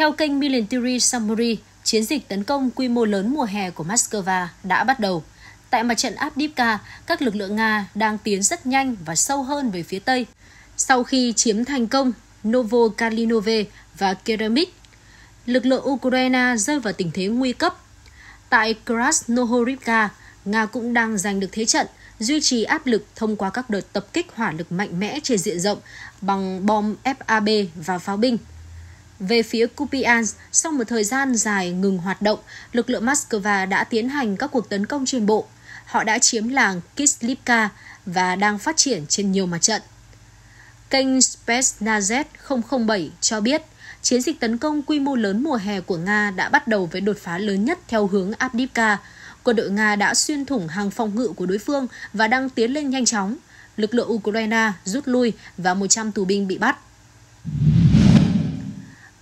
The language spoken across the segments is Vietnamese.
Theo kênh Military Summary, chiến dịch tấn công quy mô lớn mùa hè của Moscow đã bắt đầu. Tại mặt trận Abdivka, các lực lượng Nga đang tiến rất nhanh và sâu hơn về phía Tây. Sau khi chiếm thành công Novokalinove và Keramik, lực lượng Ukraine rơi vào tình thế nguy cấp. Tại Krasnohorivka, Nga cũng đang giành được thế trận, duy trì áp lực thông qua các đợt tập kích hỏa lực mạnh mẽ trên diện rộng bằng bom FAB và pháo binh. Về phía Kupiansk, sau một thời gian dài ngừng hoạt động, lực lượng Moscow đã tiến hành các cuộc tấn công trên bộ. Họ đã chiếm làng Kislivka và đang phát triển trên nhiều mặt trận. Kênh Spetsnaz 007 cho biết, chiến dịch tấn công quy mô lớn mùa hè của Nga đã bắt đầu với đột phá lớn nhất theo hướng Abdivka. Quân đội Nga đã xuyên thủng hàng phòng ngự của đối phương và đang tiến lên nhanh chóng. Lực lượng Ukraine rút lui và 100 tù binh bị bắt.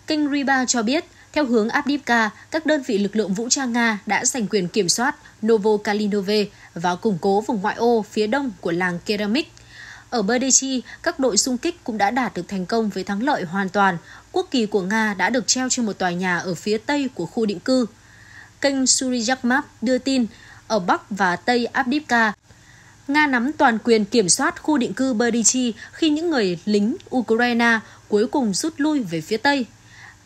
Kênh Riba cho biết, theo hướng Abdivka, các đơn vị lực lượng vũ trang Nga đã giành quyền kiểm soát Novokalinove và củng cố vùng ngoại ô phía đông của làng Keramik. Ở Berdychi, các đội xung kích cũng đã đạt được thành công với thắng lợi hoàn toàn. Quốc kỳ của Nga đã được treo trên một tòa nhà ở phía tây của khu định cư. Kênh Suriyak đưa tin, ở Bắc và Tây Abdivka, Nga nắm toàn quyền kiểm soát khu định cư Berdychi khi những người lính Ukraine cuối cùng rút lui về phía Tây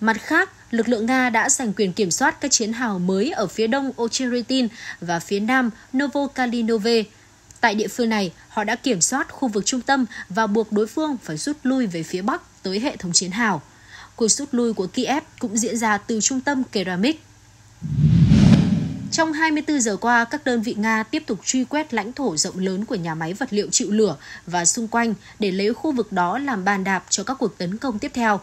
Mặt khác, lực lượng Nga đã giành quyền kiểm soát các chiến hào mới ở phía đông Ocheretin và phía nam Novokalinove. Tại địa phương này, họ đã kiểm soát khu vực trung tâm và buộc đối phương phải rút lui về phía bắc tới hệ thống chiến hào. Cuộc rút lui của Kiev cũng diễn ra từ trung tâm Keramik. Trong 24 giờ qua, các đơn vị Nga tiếp tục truy quét lãnh thổ rộng lớn của nhà máy vật liệu chịu lửa và xung quanh để lấy khu vực đó làm bàn đạp cho các cuộc tấn công tiếp theo.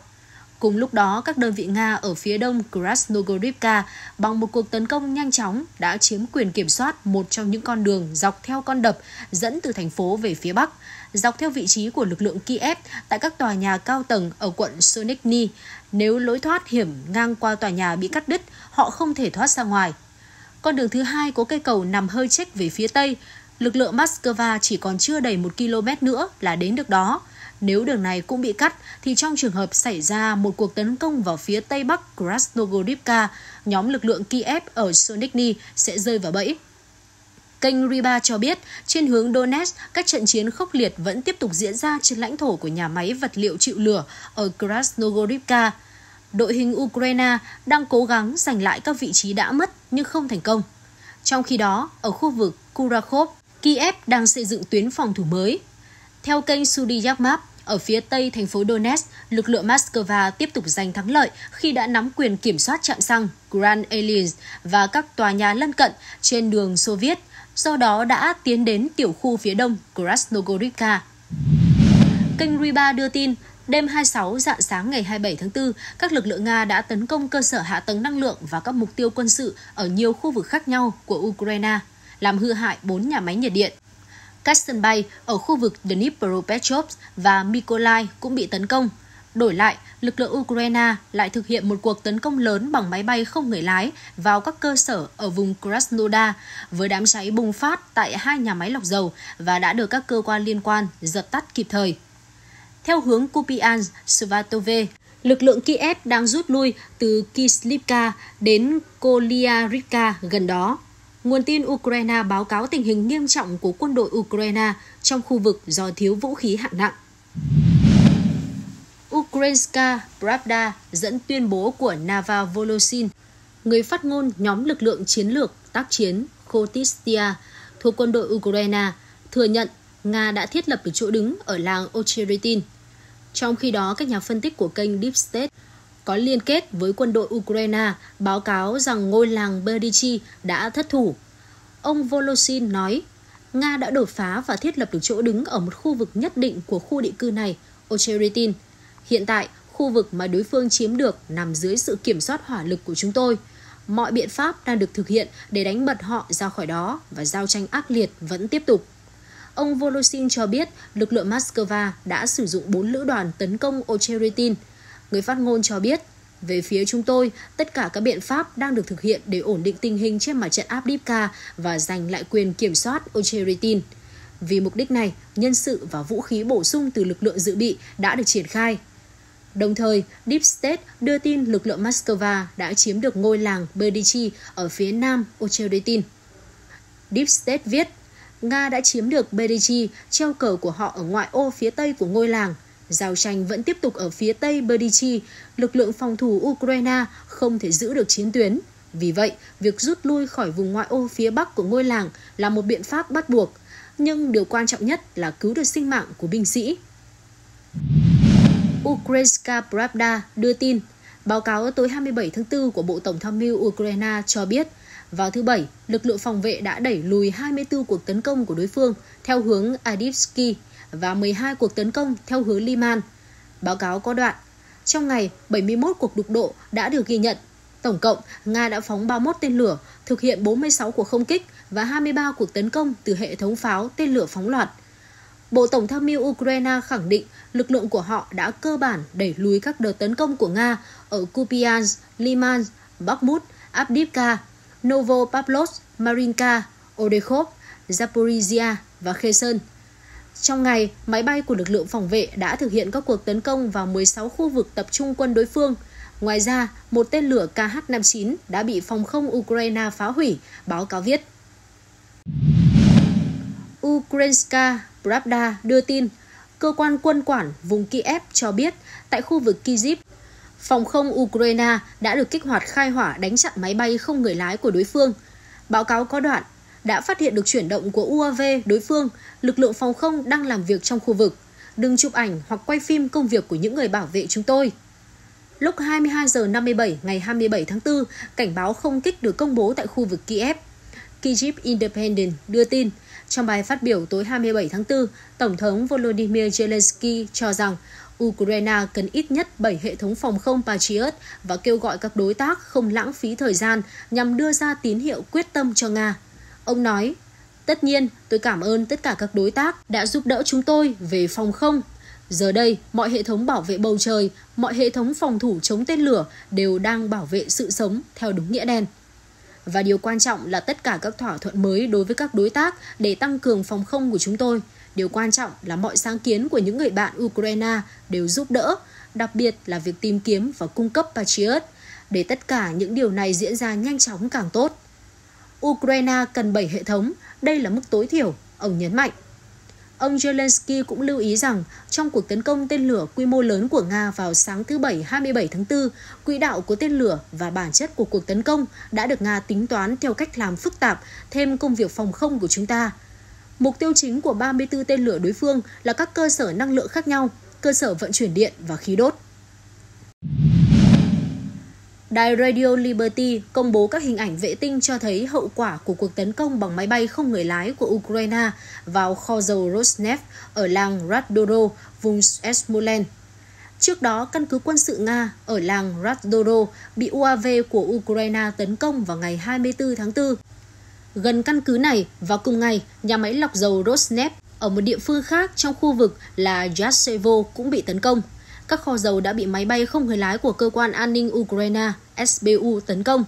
Cùng lúc đó, các đơn vị Nga ở phía đông Krasnogorivka bằng một cuộc tấn công nhanh chóng đã chiếm quyền kiểm soát một trong những con đường dọc theo con đập dẫn từ thành phố về phía bắc, dọc theo vị trí của lực lượng Kiev tại các tòa nhà cao tầng ở quận Sonikny. Nếu lối thoát hiểm ngang qua tòa nhà bị cắt đứt, họ không thể thoát ra ngoài. Con đường thứ hai có cây cầu nằm hơi chếch về phía tây, lực lượng Moscow chỉ còn chưa đầy một km nữa là đến được đó. Nếu đường này cũng bị cắt, thì trong trường hợp xảy ra một cuộc tấn công vào phía tây bắc Krasnogorivka, nhóm lực lượng Kiev ở Sonikny sẽ rơi vào bẫy. Kênh Riba cho biết, trên hướng Donetsk, các trận chiến khốc liệt vẫn tiếp tục diễn ra trên lãnh thổ của nhà máy vật liệu chịu lửa ở Krasnogorivka. Đội hình Ukraine đang cố gắng giành lại các vị trí đã mất nhưng không thành công. Trong khi đó, ở khu vực Kurakhov, Kiev đang xây dựng tuyến phòng thủ mới. Theo kênh Sudiyakmap, ở phía tây thành phố Donetsk, lực lượng Moscow tiếp tục giành thắng lợi khi đã nắm quyền kiểm soát trạm xăng Grand Alliance và các tòa nhà lân cận trên đường Soviet, do đó đã tiến đến tiểu khu phía đông Krasnogorivka. Kênh Riba đưa tin, Đêm 26 dạng sáng ngày 27 tháng 4, các lực lượng Nga đã tấn công cơ sở hạ tầng năng lượng và các mục tiêu quân sự ở nhiều khu vực khác nhau của Ukraine, làm hư hại 4 nhà máy nhiệt điện. Các sân bay ở khu vực Dnipropetrovsk và Mykolaiv cũng bị tấn công. Đổi lại, lực lượng Ukraine lại thực hiện một cuộc tấn công lớn bằng máy bay không người lái vào các cơ sở ở vùng Krasnodar, với đám cháy bùng phát tại hai nhà máy lọc dầu và đã được các cơ quan liên quan dập tắt kịp thời. Theo hướng Kupiansk, Svatove, lực lượng Kiev đang rút lui từ Kislivka đến Kolyarivka gần đó. Nguồn tin Ukraine báo cáo tình hình nghiêm trọng của quân đội Ukraine trong khu vực do thiếu vũ khí hạng nặng. Ukrainska Pravda dẫn tuyên bố của Nava Volosin, người phát ngôn nhóm lực lượng chiến lược tác chiến Kotistia thuộc quân đội Ukraine, thừa nhận Nga đã thiết lập được chỗ đứng ở làng Ocheretin. Trong khi đó, các nhà phân tích của kênh Deep State có liên kết với quân đội Ukraine báo cáo rằng ngôi làng Berdichi đã thất thủ. Ông Volosin nói, Nga đã đột phá và thiết lập được chỗ đứng ở một khu vực nhất định của khu định cư này, Ocheritin. Hiện tại, khu vực mà đối phương chiếm được nằm dưới sự kiểm soát hỏa lực của chúng tôi. Mọi biện pháp đang được thực hiện để đánh bật họ ra khỏi đó và giao tranh ác liệt vẫn tiếp tục. Ông Volosin cho biết lực lượng Moscow đã sử dụng 4 lữ đoàn tấn công Ocheritin – Người phát ngôn cho biết, về phía chúng tôi, tất cả các biện pháp đang được thực hiện để ổn định tình hình trên mặt trận Abdibka và giành lại quyền kiểm soát Ocheritin. Vì mục đích này, nhân sự và vũ khí bổ sung từ lực lượng dự bị đã được triển khai. Đồng thời, Deep State đưa tin lực lượng Moscow đã chiếm được ngôi làng Berdichi ở phía nam Ocheritin. Deep State viết, Nga đã chiếm được Berdichi, treo cờ của họ ở ngoại ô phía tây của ngôi làng – Giao tranh vẫn tiếp tục ở phía tây Berdichi, lực lượng phòng thủ Ukraine không thể giữ được chiến tuyến. Vì vậy, việc rút lui khỏi vùng ngoại ô phía bắc của ngôi làng là một biện pháp bắt buộc, nhưng điều quan trọng nhất là cứu được sinh mạng của binh sĩ. Ukrainska Pravda đưa tin, báo cáo tối 27 tháng 4 của Bộ Tổng tham mưu Ukraine cho biết, vào thứ Bảy, lực lượng phòng vệ đã đẩy lùi 24 cuộc tấn công của đối phương theo hướng Adivsky, và 12 cuộc tấn công theo hướng Liman. Báo cáo có đoạn, trong ngày 71 cuộc đục độ đã được ghi nhận. Tổng cộng, Nga đã phóng 31 tên lửa, thực hiện 46 cuộc không kích và 23 cuộc tấn công từ hệ thống pháo tên lửa phóng loạt. Bộ Tổng tham mưu Ukraine khẳng định lực lượng của họ đã cơ bản đẩy lùi các đợt tấn công của Nga ở Kupiansk, Liman, Bakhmut, Abdivka, Novopavlovsk, Marinka, Odekhov, Zaporizhia và Kherson. Trong ngày, máy bay của lực lượng phòng vệ đã thực hiện các cuộc tấn công vào 16 khu vực tập trung quân đối phương. Ngoài ra, một tên lửa KH-59 đã bị phòng không Ukraine phá hủy, báo cáo viết. Ukrainska Pravda đưa tin, cơ quan quân quản vùng Kiev cho biết tại khu vực Kyiv, phòng không Ukraine đã được kích hoạt khai hỏa đánh chặn máy bay không người lái của đối phương. Báo cáo có đoạn đã phát hiện được chuyển động của UAV đối phương, lực lượng phòng không đang làm việc trong khu vực. Đừng chụp ảnh hoặc quay phim công việc của những người bảo vệ chúng tôi. Lúc 22 giờ 57 ngày 27 tháng 4, cảnh báo không kích được công bố tại khu vực Kiev. Kyiv Independent đưa tin, trong bài phát biểu tối 27 tháng 4, Tổng thống Volodymyr Zelensky cho rằng Ukraine cần ít nhất 7 hệ thống phòng không Patriot và kêu gọi các đối tác không lãng phí thời gian nhằm đưa ra tín hiệu quyết tâm cho Nga. Ông nói, tất nhiên tôi cảm ơn tất cả các đối tác đã giúp đỡ chúng tôi về phòng không. Giờ đây, mọi hệ thống bảo vệ bầu trời, mọi hệ thống phòng thủ chống tên lửa đều đang bảo vệ sự sống theo đúng nghĩa đen. Và điều quan trọng là tất cả các thỏa thuận mới đối với các đối tác để tăng cường phòng không của chúng tôi. Điều quan trọng là mọi sáng kiến của những người bạn Ukraine đều giúp đỡ, đặc biệt là việc tìm kiếm và cung cấp Patriot. Để tất cả những điều này diễn ra nhanh chóng càng tốt. Ukraine cần 7 hệ thống, đây là mức tối thiểu, ông nhấn mạnh. Ông Zelensky cũng lưu ý rằng trong cuộc tấn công tên lửa quy mô lớn của Nga vào sáng thứ Bảy 27 tháng 4, quỹ đạo của tên lửa và bản chất của cuộc tấn công đã được Nga tính toán theo cách làm phức tạp, thêm công việc phòng không của chúng ta. Mục tiêu chính của 34 tên lửa đối phương là các cơ sở năng lượng khác nhau, cơ sở vận chuyển điện và khí đốt. Đài Radio Liberty công bố các hình ảnh vệ tinh cho thấy hậu quả của cuộc tấn công bằng máy bay không người lái của Ukraine vào kho dầu Rosneft ở làng Radoro, vùng Smolensk. Trước đó, căn cứ quân sự Nga ở làng Radoro bị UAV của Ukraine tấn công vào ngày 24 tháng 4. Gần căn cứ này, vào cùng ngày, nhà máy lọc dầu Rosneft ở một địa phương khác trong khu vực là Yatsevo cũng bị tấn công các kho dầu đã bị máy bay không người lái của cơ quan an ninh Ukraine SBU tấn công.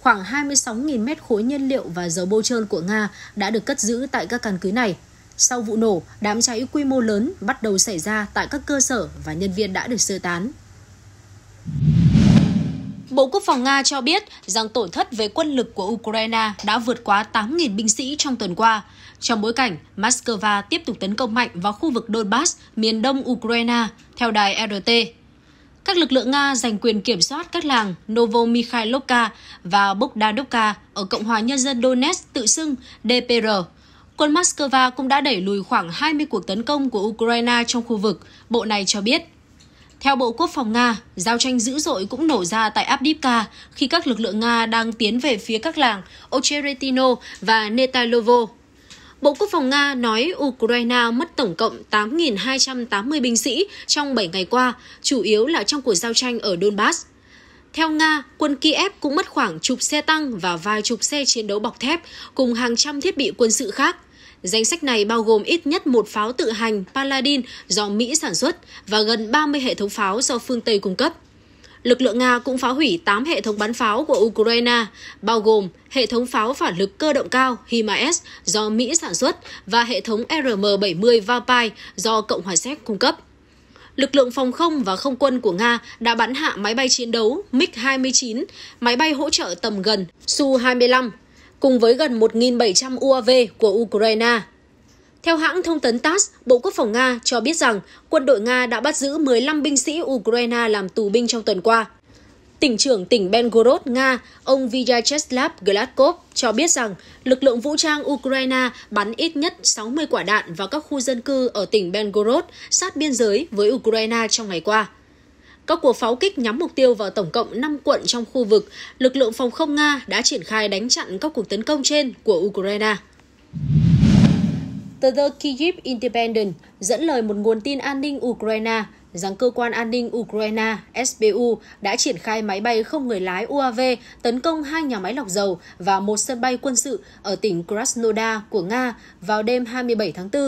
Khoảng 26.000 mét khối nhiên liệu và dầu bôi trơn của Nga đã được cất giữ tại các căn cứ này. Sau vụ nổ, đám cháy quy mô lớn bắt đầu xảy ra tại các cơ sở và nhân viên đã được sơ tán. Bộ Quốc phòng Nga cho biết rằng tổn thất về quân lực của Ukraine đã vượt quá 8.000 binh sĩ trong tuần qua trong bối cảnh Moscow tiếp tục tấn công mạnh vào khu vực Donbass, miền đông Ukraine, theo đài RT. Các lực lượng Nga giành quyền kiểm soát các làng Novomikhailovka và Bogdanovka ở Cộng hòa Nhân dân Donetsk tự xưng DPR. Quân Moscow cũng đã đẩy lùi khoảng 20 cuộc tấn công của Ukraine trong khu vực, bộ này cho biết. Theo Bộ Quốc phòng Nga, giao tranh dữ dội cũng nổ ra tại Abdivka khi các lực lượng Nga đang tiến về phía các làng Ocheretino và Netailovo. Bộ Quốc phòng Nga nói Ukraine mất tổng cộng 8.280 binh sĩ trong 7 ngày qua, chủ yếu là trong cuộc giao tranh ở Donbass. Theo Nga, quân Kiev cũng mất khoảng chục xe tăng và vài chục xe chiến đấu bọc thép cùng hàng trăm thiết bị quân sự khác. Danh sách này bao gồm ít nhất một pháo tự hành Paladin do Mỹ sản xuất và gần 30 hệ thống pháo do phương Tây cung cấp lực lượng Nga cũng phá hủy 8 hệ thống bắn pháo của Ukraine, bao gồm hệ thống pháo phản lực cơ động cao HIMARS do Mỹ sản xuất và hệ thống RM-70 Vapai do Cộng hòa Séc cung cấp. Lực lượng phòng không và không quân của Nga đã bắn hạ máy bay chiến đấu MiG-29, máy bay hỗ trợ tầm gần Su-25, cùng với gần 1.700 UAV của Ukraine theo hãng thông tấn TASS, Bộ Quốc phòng Nga cho biết rằng quân đội Nga đã bắt giữ 15 binh sĩ Ukraine làm tù binh trong tuần qua. Tỉnh trưởng tỉnh Belgorod, Nga, ông Vyacheslav Gladkov cho biết rằng lực lượng vũ trang Ukraine bắn ít nhất 60 quả đạn vào các khu dân cư ở tỉnh Belgorod sát biên giới với Ukraine trong ngày qua. Các cuộc pháo kích nhắm mục tiêu vào tổng cộng 5 quận trong khu vực, lực lượng phòng không Nga đã triển khai đánh chặn các cuộc tấn công trên của Ukraine. Tờ The Kyiv Independent dẫn lời một nguồn tin an ninh Ukraine rằng cơ quan an ninh Ukraine SBU đã triển khai máy bay không người lái UAV tấn công hai nhà máy lọc dầu và một sân bay quân sự ở tỉnh Krasnodar của Nga vào đêm 27 tháng 4.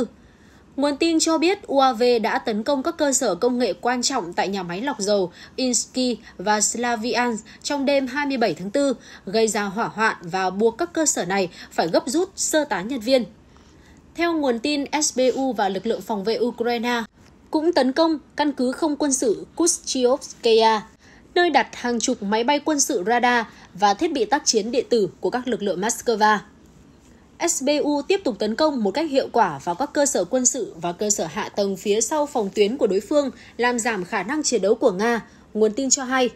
Nguồn tin cho biết UAV đã tấn công các cơ sở công nghệ quan trọng tại nhà máy lọc dầu Insky và Slavians trong đêm 27 tháng 4, gây ra hỏa hoạn và buộc các cơ sở này phải gấp rút sơ tán nhân viên. Theo nguồn tin, SBU và lực lượng phòng vệ Ukraine cũng tấn công căn cứ không quân sự Kustyovskaya, nơi đặt hàng chục máy bay quân sự radar và thiết bị tác chiến điện tử của các lực lượng Moscow. SBU tiếp tục tấn công một cách hiệu quả vào các cơ sở quân sự và cơ sở hạ tầng phía sau phòng tuyến của đối phương, làm giảm khả năng chiến đấu của Nga, nguồn tin cho hay.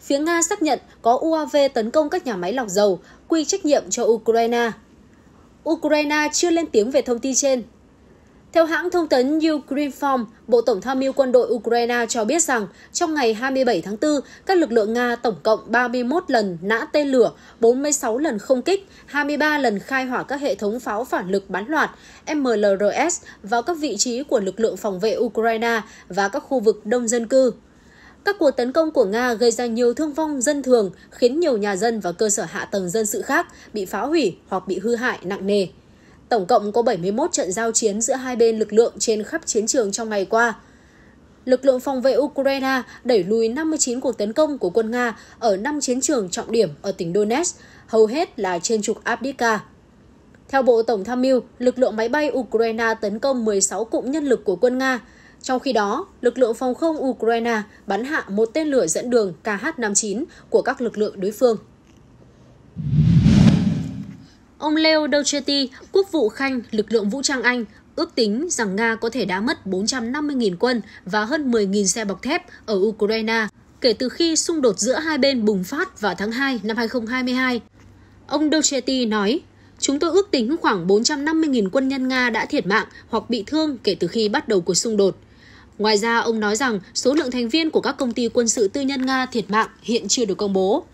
Phía Nga xác nhận có UAV tấn công các nhà máy lọc dầu, quy trách nhiệm cho Ukraine. Ukraine chưa lên tiếng về thông tin trên. Theo hãng thông tấn Ukrinform, Bộ Tổng tham mưu quân đội Ukraine cho biết rằng trong ngày 27 tháng 4, các lực lượng Nga tổng cộng 31 lần nã tên lửa, 46 lần không kích, 23 lần khai hỏa các hệ thống pháo phản lực bán loạt MLRS vào các vị trí của lực lượng phòng vệ Ukraine và các khu vực đông dân cư. Các cuộc tấn công của Nga gây ra nhiều thương vong dân thường, khiến nhiều nhà dân và cơ sở hạ tầng dân sự khác bị phá hủy hoặc bị hư hại nặng nề. Tổng cộng có 71 trận giao chiến giữa hai bên lực lượng trên khắp chiến trường trong ngày qua. Lực lượng phòng vệ Ukraine đẩy lùi 59 cuộc tấn công của quân Nga ở 5 chiến trường trọng điểm ở tỉnh Donetsk, hầu hết là trên trục Abdivka. Theo Bộ Tổng tham mưu, lực lượng máy bay Ukraine tấn công 16 cụm nhân lực của quân Nga, trong khi đó, lực lượng phòng không Ukraine bắn hạ một tên lửa dẫn đường KH-59 của các lực lượng đối phương. Ông Leo Docetti, quốc vụ khanh lực lượng vũ trang Anh, ước tính rằng Nga có thể đã mất 450.000 quân và hơn 10.000 xe bọc thép ở Ukraine kể từ khi xung đột giữa hai bên bùng phát vào tháng 2 năm 2022. Ông Docetti nói, Chúng tôi ước tính khoảng 450.000 quân nhân Nga đã thiệt mạng hoặc bị thương kể từ khi bắt đầu cuộc xung đột. Ngoài ra, ông nói rằng số lượng thành viên của các công ty quân sự tư nhân Nga thiệt mạng hiện chưa được công bố.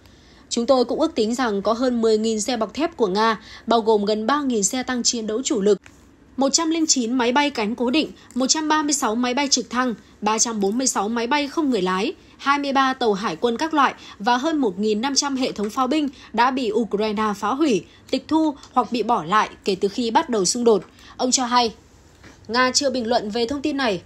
Chúng tôi cũng ước tính rằng có hơn 10.000 xe bọc thép của Nga, bao gồm gần 3.000 xe tăng chiến đấu chủ lực, 109 máy bay cánh cố định, 136 máy bay trực thăng, 346 máy bay không người lái, 23 tàu hải quân các loại và hơn 1.500 hệ thống pháo binh đã bị Ukraine phá hủy, tịch thu hoặc bị bỏ lại kể từ khi bắt đầu xung đột. Ông cho hay, Nga chưa bình luận về thông tin này,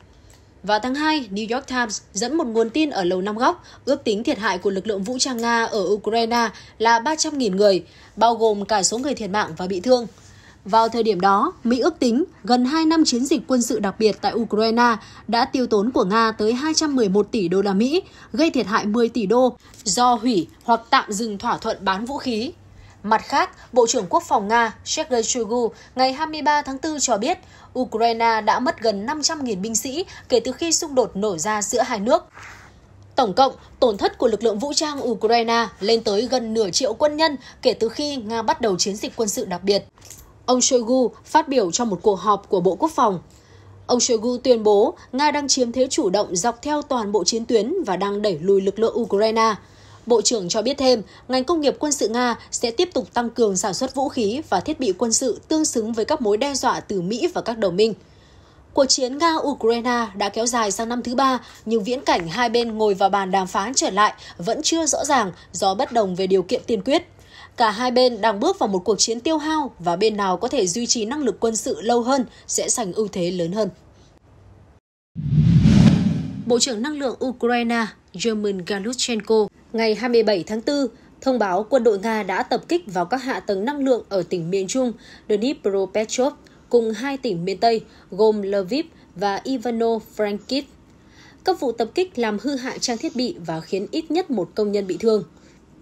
vào tháng 2, New York Times dẫn một nguồn tin ở Lầu Năm Góc ước tính thiệt hại của lực lượng vũ trang Nga ở Ukraine là 300.000 người, bao gồm cả số người thiệt mạng và bị thương. Vào thời điểm đó, Mỹ ước tính gần 2 năm chiến dịch quân sự đặc biệt tại Ukraine đã tiêu tốn của Nga tới 211 tỷ đô la Mỹ, gây thiệt hại 10 tỷ đô do hủy hoặc tạm dừng thỏa thuận bán vũ khí Mặt khác, Bộ trưởng Quốc phòng Nga Sergei Shoigu ngày 23 tháng 4 cho biết Ukraine đã mất gần 500.000 binh sĩ kể từ khi xung đột nổ ra giữa hai nước. Tổng cộng, tổn thất của lực lượng vũ trang Ukraine lên tới gần nửa triệu quân nhân kể từ khi Nga bắt đầu chiến dịch quân sự đặc biệt. Ông Shoigu phát biểu trong một cuộc họp của Bộ Quốc phòng. Ông Shoigu tuyên bố Nga đang chiếm thế chủ động dọc theo toàn bộ chiến tuyến và đang đẩy lùi lực lượng Ukraine – Bộ trưởng cho biết thêm, ngành công nghiệp quân sự Nga sẽ tiếp tục tăng cường sản xuất vũ khí và thiết bị quân sự tương xứng với các mối đe dọa từ Mỹ và các đồng minh. Cuộc chiến Nga-Ukraine đã kéo dài sang năm thứ ba, nhưng viễn cảnh hai bên ngồi vào bàn đàm phán trở lại vẫn chưa rõ ràng do bất đồng về điều kiện tiên quyết. Cả hai bên đang bước vào một cuộc chiến tiêu hao và bên nào có thể duy trì năng lực quân sự lâu hơn sẽ giành ưu thế lớn hơn. Bộ trưởng Năng lượng Ukraine German Galushchenko Ngày 27 tháng 4, thông báo quân đội Nga đã tập kích vào các hạ tầng năng lượng ở tỉnh miền Trung Dnipropetrovsk cùng hai tỉnh miền Tây gồm Lviv và Ivano-Frankivsk. Các vụ tập kích làm hư hại trang thiết bị và khiến ít nhất một công nhân bị thương.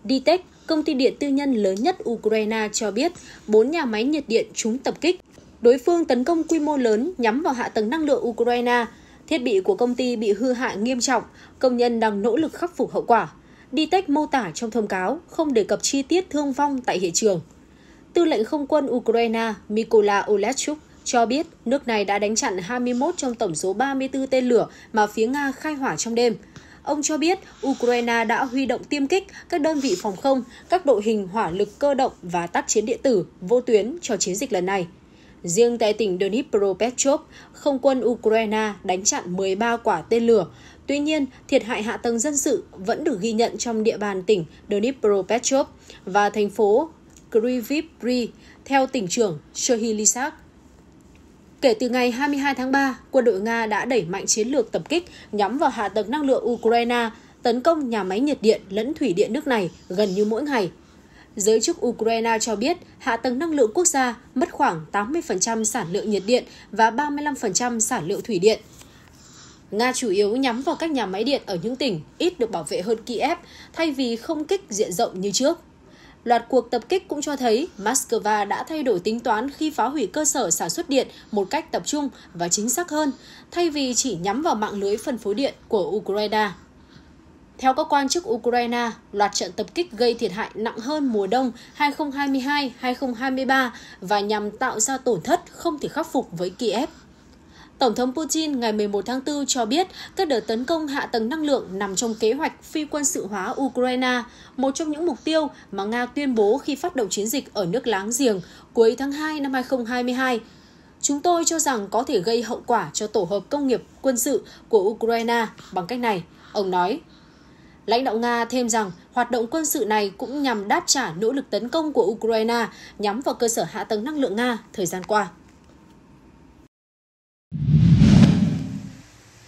Ditech, công ty điện tư nhân lớn nhất Ukraine cho biết bốn nhà máy nhiệt điện chúng tập kích. Đối phương tấn công quy mô lớn nhắm vào hạ tầng năng lượng Ukraine. Thiết bị của công ty bị hư hại nghiêm trọng, công nhân đang nỗ lực khắc phục hậu quả. DTEC mô tả trong thông cáo không đề cập chi tiết thương vong tại hiện trường. Tư lệnh không quân Ukraine Mykola Olechuk cho biết nước này đã đánh chặn 21 trong tổng số 34 tên lửa mà phía Nga khai hỏa trong đêm. Ông cho biết Ukraine đã huy động tiêm kích, các đơn vị phòng không, các đội hình hỏa lực cơ động và tác chiến điện tử vô tuyến cho chiến dịch lần này. Riêng tại tỉnh Dnipropetrovsk, không quân Ukraine đánh chặn 13 quả tên lửa, Tuy nhiên, thiệt hại hạ tầng dân sự vẫn được ghi nhận trong địa bàn tỉnh Dnipropetrovsk và thành phố Kryvyi theo tỉnh trưởng Shohilisak. Kể từ ngày 22 tháng 3, quân đội Nga đã đẩy mạnh chiến lược tập kích nhắm vào hạ tầng năng lượng Ukraine, tấn công nhà máy nhiệt điện lẫn thủy điện nước này gần như mỗi ngày. Giới chức Ukraine cho biết hạ tầng năng lượng quốc gia mất khoảng 80% sản lượng nhiệt điện và 35% sản lượng thủy điện. Nga chủ yếu nhắm vào các nhà máy điện ở những tỉnh ít được bảo vệ hơn Kiev thay vì không kích diện rộng như trước. Loạt cuộc tập kích cũng cho thấy Moscow đã thay đổi tính toán khi phá hủy cơ sở sản xuất điện một cách tập trung và chính xác hơn, thay vì chỉ nhắm vào mạng lưới phân phối điện của Ukraine. Theo các quan chức Ukraine, loạt trận tập kích gây thiệt hại nặng hơn mùa đông 2022-2023 và nhằm tạo ra tổn thất không thể khắc phục với Kiev. Tổng thống Putin ngày 11 tháng 4 cho biết các đợt tấn công hạ tầng năng lượng nằm trong kế hoạch phi quân sự hóa Ukraine, một trong những mục tiêu mà Nga tuyên bố khi phát động chiến dịch ở nước láng giềng cuối tháng 2 năm 2022. Chúng tôi cho rằng có thể gây hậu quả cho tổ hợp công nghiệp quân sự của Ukraine bằng cách này, ông nói. Lãnh đạo Nga thêm rằng hoạt động quân sự này cũng nhằm đáp trả nỗ lực tấn công của Ukraine nhắm vào cơ sở hạ tầng năng lượng Nga thời gian qua.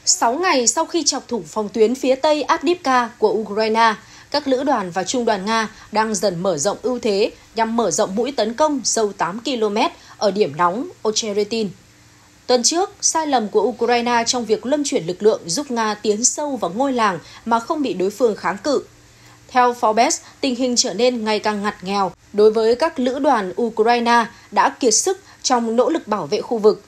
6 ngày sau khi chọc thủng phòng tuyến phía tây Avdiivka của Ukraine, các lữ đoàn và trung đoàn Nga đang dần mở rộng ưu thế nhằm mở rộng mũi tấn công sâu 8 km ở điểm nóng Ocheretin. Tuần trước, sai lầm của Ukraine trong việc luân chuyển lực lượng giúp Nga tiến sâu vào ngôi làng mà không bị đối phương kháng cự. Theo Forbes, tình hình trở nên ngày càng ngặt nghèo đối với các lữ đoàn Ukraine đã kiệt sức trong nỗ lực bảo vệ khu vực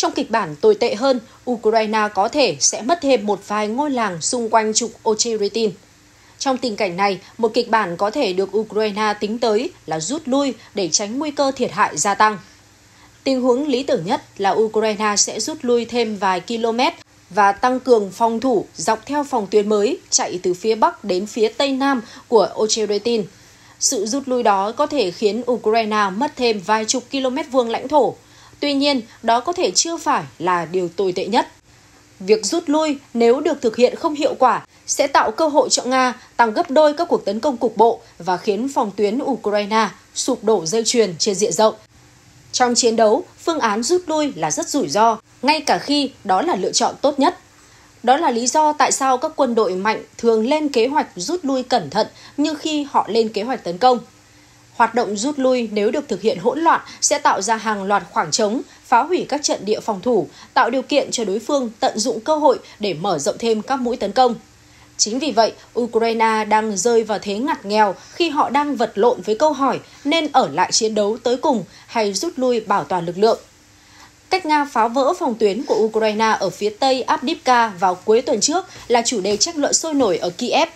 trong kịch bản tồi tệ hơn, Ukraine có thể sẽ mất thêm một vài ngôi làng xung quanh trục Ocheretin. Trong tình cảnh này, một kịch bản có thể được Ukraine tính tới là rút lui để tránh nguy cơ thiệt hại gia tăng. Tình huống lý tưởng nhất là Ukraine sẽ rút lui thêm vài km và tăng cường phòng thủ dọc theo phòng tuyến mới chạy từ phía Bắc đến phía Tây Nam của Ocheretin. Sự rút lui đó có thể khiến Ukraine mất thêm vài chục km vuông lãnh thổ, Tuy nhiên, đó có thể chưa phải là điều tồi tệ nhất. Việc rút lui nếu được thực hiện không hiệu quả sẽ tạo cơ hội cho Nga tăng gấp đôi các cuộc tấn công cục bộ và khiến phòng tuyến Ukraine sụp đổ dây chuyền trên diện rộng. Trong chiến đấu, phương án rút lui là rất rủi ro, ngay cả khi đó là lựa chọn tốt nhất. Đó là lý do tại sao các quân đội mạnh thường lên kế hoạch rút lui cẩn thận nhưng khi họ lên kế hoạch tấn công, Hoạt động rút lui nếu được thực hiện hỗn loạn sẽ tạo ra hàng loạt khoảng trống, phá hủy các trận địa phòng thủ, tạo điều kiện cho đối phương tận dụng cơ hội để mở rộng thêm các mũi tấn công. Chính vì vậy, Ukraine đang rơi vào thế ngặt nghèo khi họ đang vật lộn với câu hỏi nên ở lại chiến đấu tới cùng hay rút lui bảo toàn lực lượng. Cách Nga phá vỡ phòng tuyến của Ukraine ở phía tây Abdivka vào cuối tuần trước là chủ đề tranh luận sôi nổi ở Kiev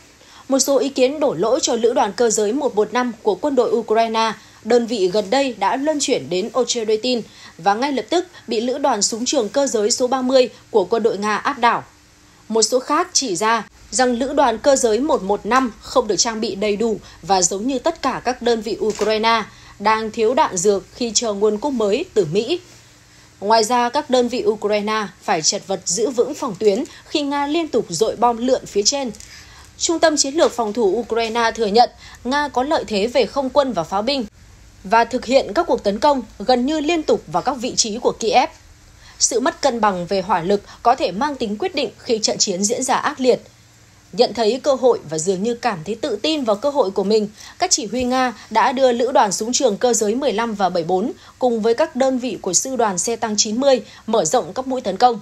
một số ý kiến đổ lỗi cho lữ đoàn cơ giới 115 của quân đội Ukraine, đơn vị gần đây đã luân chuyển đến Ocheretin và ngay lập tức bị lữ đoàn súng trường cơ giới số 30 của quân đội Nga áp đảo. Một số khác chỉ ra rằng lữ đoàn cơ giới 115 không được trang bị đầy đủ và giống như tất cả các đơn vị Ukraine đang thiếu đạn dược khi chờ nguồn cung mới từ Mỹ. Ngoài ra, các đơn vị Ukraine phải chật vật giữ vững phòng tuyến khi Nga liên tục dội bom lượn phía trên Trung tâm Chiến lược Phòng thủ Ukraine thừa nhận Nga có lợi thế về không quân và pháo binh và thực hiện các cuộc tấn công gần như liên tục vào các vị trí của Kiev. Sự mất cân bằng về hỏa lực có thể mang tính quyết định khi trận chiến diễn ra ác liệt. Nhận thấy cơ hội và dường như cảm thấy tự tin vào cơ hội của mình, các chỉ huy Nga đã đưa lữ đoàn súng trường cơ giới 15 và 74 cùng với các đơn vị của sư đoàn xe tăng 90 mở rộng các mũi tấn công.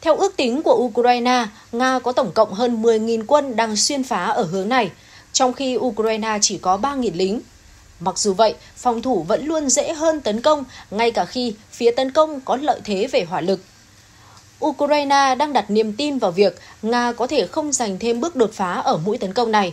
Theo ước tính của Ukraine, Nga có tổng cộng hơn 10.000 quân đang xuyên phá ở hướng này, trong khi Ukraine chỉ có 3.000 lính. Mặc dù vậy, phòng thủ vẫn luôn dễ hơn tấn công, ngay cả khi phía tấn công có lợi thế về hỏa lực. Ukraine đang đặt niềm tin vào việc Nga có thể không giành thêm bước đột phá ở mũi tấn công này.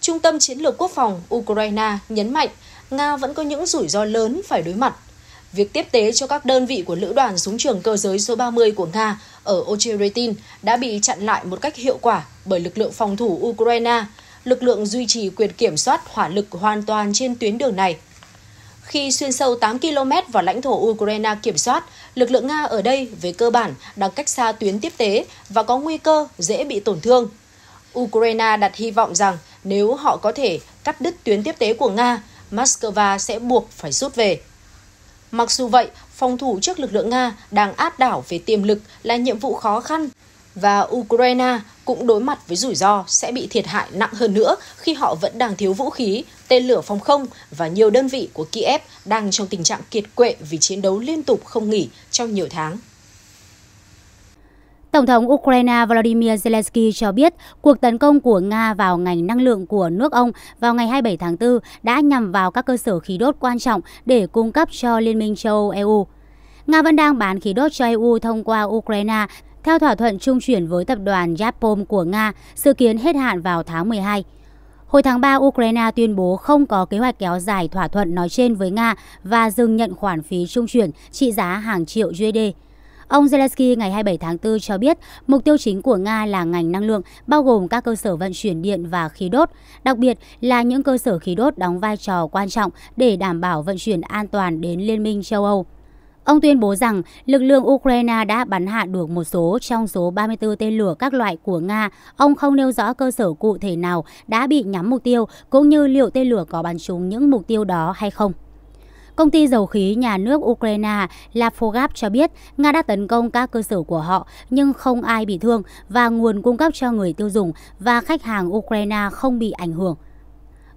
Trung tâm Chiến lược Quốc phòng Ukraine nhấn mạnh Nga vẫn có những rủi ro lớn phải đối mặt – Việc tiếp tế cho các đơn vị của Lữ đoàn súng trường cơ giới số 30 của Nga ở Ocheretin đã bị chặn lại một cách hiệu quả bởi lực lượng phòng thủ Ukraine, lực lượng duy trì quyền kiểm soát hỏa lực hoàn toàn trên tuyến đường này. Khi xuyên sâu 8 km vào lãnh thổ Ukraine kiểm soát, lực lượng Nga ở đây về cơ bản đang cách xa tuyến tiếp tế và có nguy cơ dễ bị tổn thương. Ukraine đặt hy vọng rằng nếu họ có thể cắt đứt tuyến tiếp tế của Nga, Moscow sẽ buộc phải rút về. Mặc dù vậy, phòng thủ trước lực lượng Nga đang áp đảo về tiềm lực là nhiệm vụ khó khăn và Ukraine cũng đối mặt với rủi ro sẽ bị thiệt hại nặng hơn nữa khi họ vẫn đang thiếu vũ khí, tên lửa phòng không và nhiều đơn vị của Kiev đang trong tình trạng kiệt quệ vì chiến đấu liên tục không nghỉ trong nhiều tháng. Tổng thống Ukraine Volodymyr Zelensky cho biết cuộc tấn công của Nga vào ngành năng lượng của nước ông vào ngày 27 tháng 4 đã nhằm vào các cơ sở khí đốt quan trọng để cung cấp cho Liên minh châu Âu EU. Nga vẫn đang bán khí đốt cho EU thông qua Ukraine theo thỏa thuận trung chuyển với tập đoàn Gazprom của Nga, dự kiến hết hạn vào tháng 12. Hồi tháng 3, Ukraine tuyên bố không có kế hoạch kéo dài thỏa thuận nói trên với Nga và dừng nhận khoản phí trung chuyển trị giá hàng triệu USD. Ông Zelensky ngày 27 tháng 4 cho biết mục tiêu chính của Nga là ngành năng lượng, bao gồm các cơ sở vận chuyển điện và khí đốt, đặc biệt là những cơ sở khí đốt đóng vai trò quan trọng để đảm bảo vận chuyển an toàn đến Liên minh châu Âu. Ông tuyên bố rằng lực lượng Ukraine đã bắn hạ được một số trong số 34 tên lửa các loại của Nga. Ông không nêu rõ cơ sở cụ thể nào đã bị nhắm mục tiêu, cũng như liệu tên lửa có bắn trúng những mục tiêu đó hay không. Công ty dầu khí nhà nước Ukraine Lafogap cho biết Nga đã tấn công các cơ sở của họ nhưng không ai bị thương và nguồn cung cấp cho người tiêu dùng và khách hàng Ukraine không bị ảnh hưởng.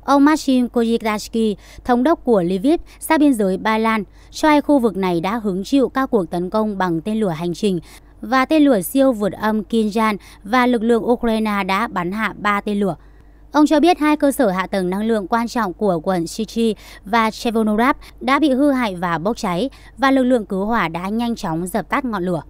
Ông Maxim Kojikrashki, thống đốc của Lviv, xa biên giới Ba Lan, cho hay khu vực này đã hứng chịu các cuộc tấn công bằng tên lửa hành trình và tên lửa siêu vượt âm Kinjan và lực lượng Ukraine đã bắn hạ ba tên lửa. Ông cho biết hai cơ sở hạ tầng năng lượng quan trọng của quận Sichi và Chevonorab đã bị hư hại và bốc cháy và lực lượng cứu hỏa đã nhanh chóng dập tắt ngọn lửa.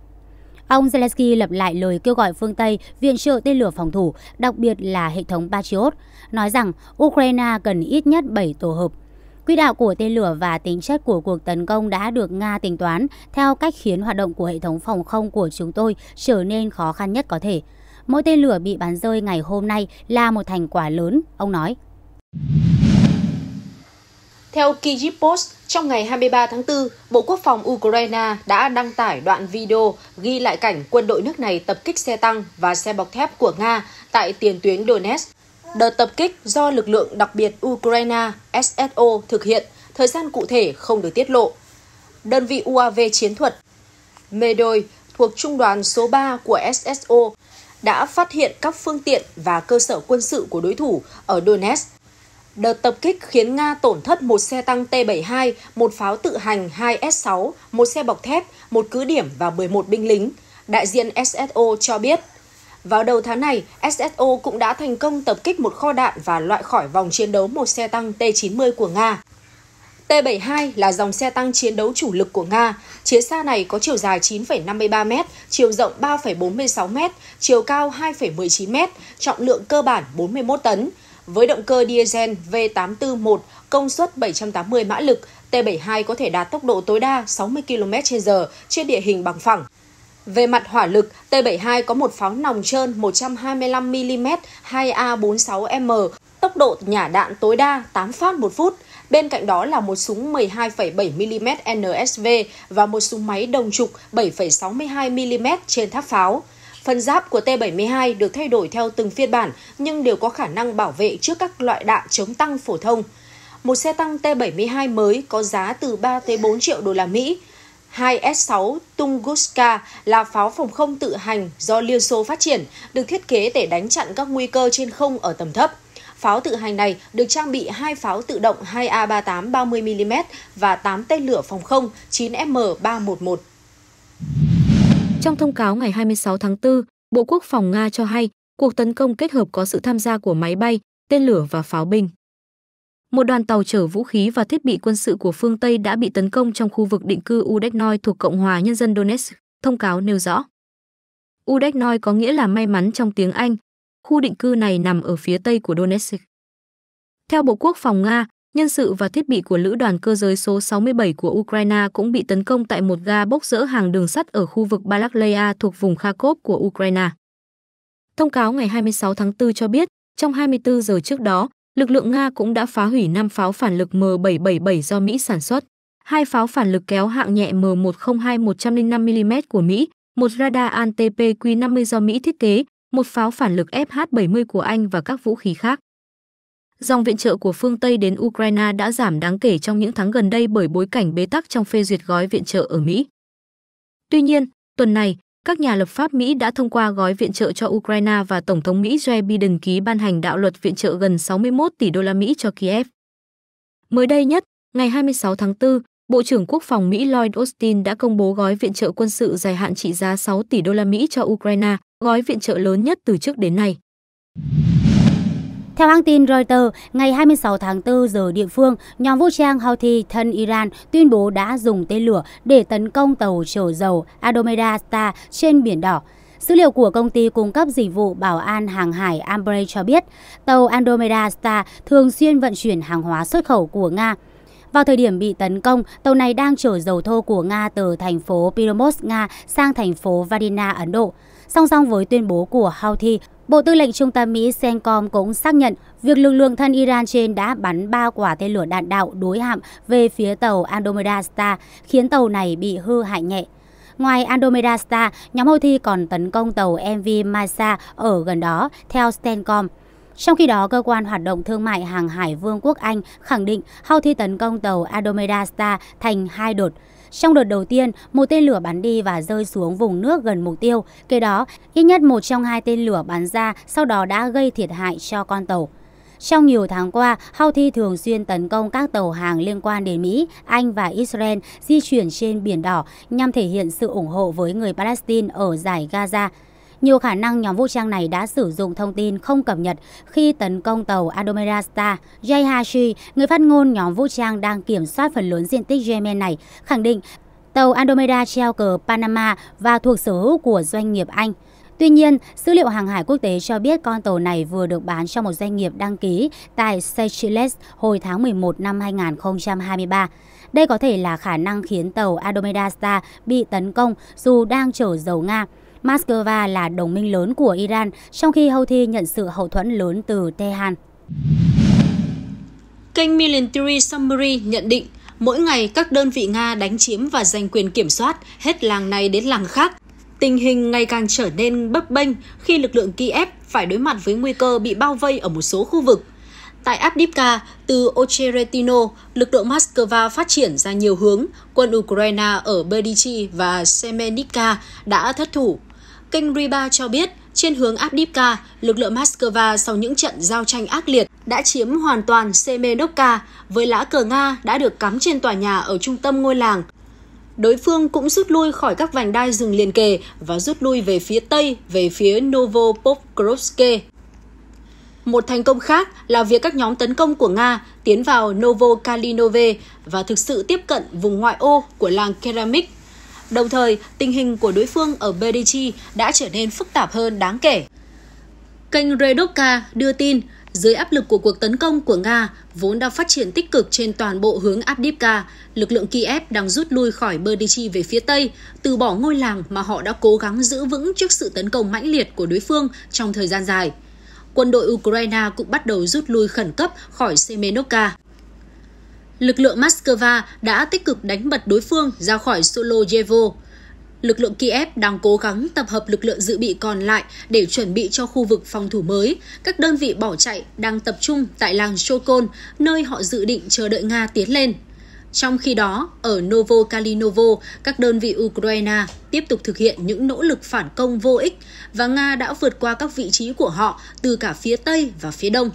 Ông Zelensky lặp lại lời kêu gọi phương Tây viện trợ tên lửa phòng thủ, đặc biệt là hệ thống Patriot, nói rằng Ukraine cần ít nhất 7 tổ hợp. Quỹ đạo của tên lửa và tính chất của cuộc tấn công đã được Nga tính toán theo cách khiến hoạt động của hệ thống phòng không của chúng tôi trở nên khó khăn nhất có thể, Mỗi tên lửa bị bắn rơi ngày hôm nay là một thành quả lớn, ông nói. Theo Kyiv Post, trong ngày 23 tháng 4, Bộ Quốc phòng Ukraine đã đăng tải đoạn video ghi lại cảnh quân đội nước này tập kích xe tăng và xe bọc thép của Nga tại tiền tuyến Donetsk. Đợt tập kích do lực lượng đặc biệt Ukraine SSO thực hiện, thời gian cụ thể không được tiết lộ. Đơn vị UAV chiến thuật Medoy thuộc trung đoàn số 3 của SSO đã phát hiện các phương tiện và cơ sở quân sự của đối thủ ở Donetsk. Đợt tập kích khiến Nga tổn thất một xe tăng T-72, một pháo tự hành 2S-6, một xe bọc thép, một cứ điểm và 11 binh lính. Đại diện SSO cho biết, vào đầu tháng này, SSO cũng đã thành công tập kích một kho đạn và loại khỏi vòng chiến đấu một xe tăng T-90 của Nga. T-72 là dòng xe tăng chiến đấu chủ lực của Nga. Chiến xa này có chiều dài 9,53 m, chiều rộng 3,46 m, chiều cao 2,19 m, trọng lượng cơ bản 41 tấn. Với động cơ diesel V841 công suất 780 mã lực, T-72 có thể đạt tốc độ tối đa 60 km/h trên địa hình bằng phẳng. Về mặt hỏa lực, T-72 có một pháo nòng trơn 125mm 2A46M, tốc độ nhả đạn tối đa 8 phát một phút, Bên cạnh đó là một súng 12,7mm NSV và một súng máy đồng trục 7,62mm trên tháp pháo. Phần giáp của T-72 được thay đổi theo từng phiên bản nhưng đều có khả năng bảo vệ trước các loại đạn chống tăng phổ thông. Một xe tăng T-72 mới có giá từ 3 tới 4 triệu đô la Mỹ. 2S6 Tunguska là pháo phòng không tự hành do Liên Xô phát triển, được thiết kế để đánh chặn các nguy cơ trên không ở tầm thấp. Pháo tự hành này được trang bị hai pháo tự động 2A38 30mm và 8 tên lửa phòng không 9M311. Trong thông cáo ngày 26 tháng 4, Bộ Quốc phòng Nga cho hay cuộc tấn công kết hợp có sự tham gia của máy bay, tên lửa và pháo binh. Một đoàn tàu chở vũ khí và thiết bị quân sự của phương Tây đã bị tấn công trong khu vực định cư Udeknoi thuộc Cộng hòa Nhân dân Donetsk, thông cáo nêu rõ. Udeknoi có nghĩa là may mắn trong tiếng Anh, Khu định cư này nằm ở phía tây của Donetsk. Theo Bộ Quốc phòng Nga, nhân sự và thiết bị của lữ đoàn cơ giới số 67 của Ukraine cũng bị tấn công tại một ga bốc rỡ hàng đường sắt ở khu vực Balakleya thuộc vùng Kharkov của Ukraine. Thông cáo ngày 26 tháng 4 cho biết, trong 24 giờ trước đó, lực lượng Nga cũng đã phá hủy 5 pháo phản lực M777 do Mỹ sản xuất, hai pháo phản lực kéo hạng nhẹ M102 105mm của Mỹ, một radar ANTPQ-50 do Mỹ thiết kế một pháo phản lực FH-70 của Anh và các vũ khí khác. Dòng viện trợ của phương Tây đến Ukraine đã giảm đáng kể trong những tháng gần đây bởi bối cảnh bế tắc trong phê duyệt gói viện trợ ở Mỹ. Tuy nhiên, tuần này, các nhà lập pháp Mỹ đã thông qua gói viện trợ cho Ukraine và Tổng thống Mỹ Joe Biden ký ban hành đạo luật viện trợ gần 61 tỷ đô la Mỹ cho Kiev. Mới đây nhất, ngày 26 tháng 4, Bộ trưởng Quốc phòng Mỹ Lloyd Austin đã công bố gói viện trợ quân sự dài hạn trị giá 6 tỷ đô la Mỹ cho Ukraine, gói viện trợ lớn nhất từ trước đến nay. Theo hãng tin Reuters, ngày 26 tháng 4 giờ địa phương, nhóm vũ trang Houthi thân Iran tuyên bố đã dùng tên lửa để tấn công tàu chở dầu Andromeda Star trên Biển Đỏ. Dữ liệu của công ty cung cấp dịch vụ bảo an hàng hải Ambre cho biết, tàu Andromeda Star thường xuyên vận chuyển hàng hóa xuất khẩu của Nga. Vào thời điểm bị tấn công, tàu này đang chở dầu thô của Nga từ thành phố Pyromos, Nga sang thành phố Vadina, Ấn Độ. Song song với tuyên bố của Houthi, Bộ Tư lệnh Trung tâm Mỹ CENTCOM cũng xác nhận việc lực lượng thân Iran trên đã bắn 3 quả tên lửa đạn đạo đối hạm về phía tàu Andromeda Star, khiến tàu này bị hư hại nhẹ. Ngoài Andromeda Star, nhóm Houthi còn tấn công tàu MV Maisa ở gần đó, theo CENTCOM. Trong khi đó, cơ quan hoạt động thương mại hàng hải Vương quốc Anh khẳng định Houthi tấn công tàu Andromeda Star thành hai đợt. Trong đợt đầu tiên, một tên lửa bắn đi và rơi xuống vùng nước gần mục tiêu. Kế đó, ít nhất một trong hai tên lửa bắn ra sau đó đã gây thiệt hại cho con tàu. Trong nhiều tháng qua, Houthi thường xuyên tấn công các tàu hàng liên quan đến Mỹ, Anh và Israel di chuyển trên Biển Đỏ nhằm thể hiện sự ủng hộ với người Palestine ở giải Gaza. Nhiều khả năng nhóm vũ trang này đã sử dụng thông tin không cập nhật khi tấn công tàu Adomera Star. Jay Hashi, người phát ngôn nhóm vũ trang đang kiểm soát phần lớn diện tích Yemen này, khẳng định tàu Andromeda treo cờ Panama và thuộc sở hữu của doanh nghiệp Anh. Tuy nhiên, dữ liệu hàng hải quốc tế cho biết con tàu này vừa được bán cho một doanh nghiệp đăng ký tại Seychelles hồi tháng 11 năm 2023. Đây có thể là khả năng khiến tàu Andromeda Star bị tấn công dù đang chở dầu Nga. Moscow là đồng minh lớn của Iran, trong khi Houthi nhận sự hậu thuẫn lớn từ Tehran. Kênh Military Summary nhận định, mỗi ngày các đơn vị Nga đánh chiếm và giành quyền kiểm soát hết làng này đến làng khác. Tình hình ngày càng trở nên bấp bênh khi lực lượng Kiev phải đối mặt với nguy cơ bị bao vây ở một số khu vực. Tại Abdivka, từ Ocheretino, lực lượng Moscow phát triển ra nhiều hướng, quân Ukraine ở Berdichi và Semenica đã thất thủ Kênh Riba cho biết, trên hướng Abdivka, lực lượng Moscow sau những trận giao tranh ác liệt đã chiếm hoàn toàn Semenovka với lá cờ Nga đã được cắm trên tòa nhà ở trung tâm ngôi làng. Đối phương cũng rút lui khỏi các vành đai rừng liền kề và rút lui về phía Tây, về phía Novopokrovske. Một thành công khác là việc các nhóm tấn công của Nga tiến vào Novokalinove và thực sự tiếp cận vùng ngoại ô của làng Keramik Đồng thời, tình hình của đối phương ở Medici đã trở nên phức tạp hơn đáng kể. Kênh Redocca đưa tin, dưới áp lực của cuộc tấn công của Nga, vốn đang phát triển tích cực trên toàn bộ hướng Abdivka, lực lượng Kiev đang rút lui khỏi Berdichi về phía Tây, từ bỏ ngôi làng mà họ đã cố gắng giữ vững trước sự tấn công mãnh liệt của đối phương trong thời gian dài. Quân đội Ukraine cũng bắt đầu rút lui khẩn cấp khỏi Semenovka lực lượng Moscow đã tích cực đánh bật đối phương ra khỏi Solojevo. Lực lượng Kiev đang cố gắng tập hợp lực lượng dự bị còn lại để chuẩn bị cho khu vực phòng thủ mới. Các đơn vị bỏ chạy đang tập trung tại làng Shokol, nơi họ dự định chờ đợi Nga tiến lên. Trong khi đó, ở Novokalinovo, các đơn vị Ukraine tiếp tục thực hiện những nỗ lực phản công vô ích và Nga đã vượt qua các vị trí của họ từ cả phía Tây và phía Đông.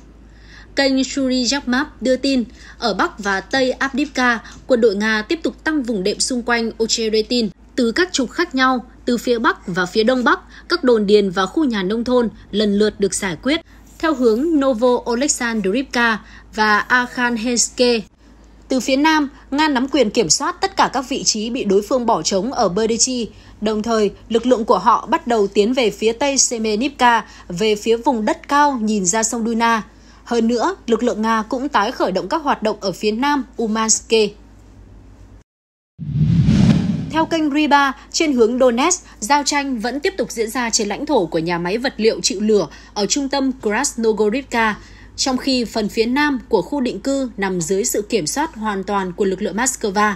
Kênh Shuri Jakmap đưa tin, ở Bắc và Tây Abdivka, quân đội Nga tiếp tục tăng vùng đệm xung quanh Ocheretin. Từ các trục khác nhau, từ phía Bắc và phía Đông Bắc, các đồn điền và khu nhà nông thôn lần lượt được giải quyết theo hướng Novo Oleksandrivka và Akhanheske. Từ phía Nam, Nga nắm quyền kiểm soát tất cả các vị trí bị đối phương bỏ trống ở Berdychi Đồng thời, lực lượng của họ bắt đầu tiến về phía Tây Semenivka, về phía vùng đất cao nhìn ra sông Duna. Hơn nữa, lực lượng Nga cũng tái khởi động các hoạt động ở phía nam Umansk. Theo kênh Riba, trên hướng Donetsk, giao tranh vẫn tiếp tục diễn ra trên lãnh thổ của nhà máy vật liệu chịu lửa ở trung tâm Krasnogorivka, trong khi phần phía nam của khu định cư nằm dưới sự kiểm soát hoàn toàn của lực lượng Moscow.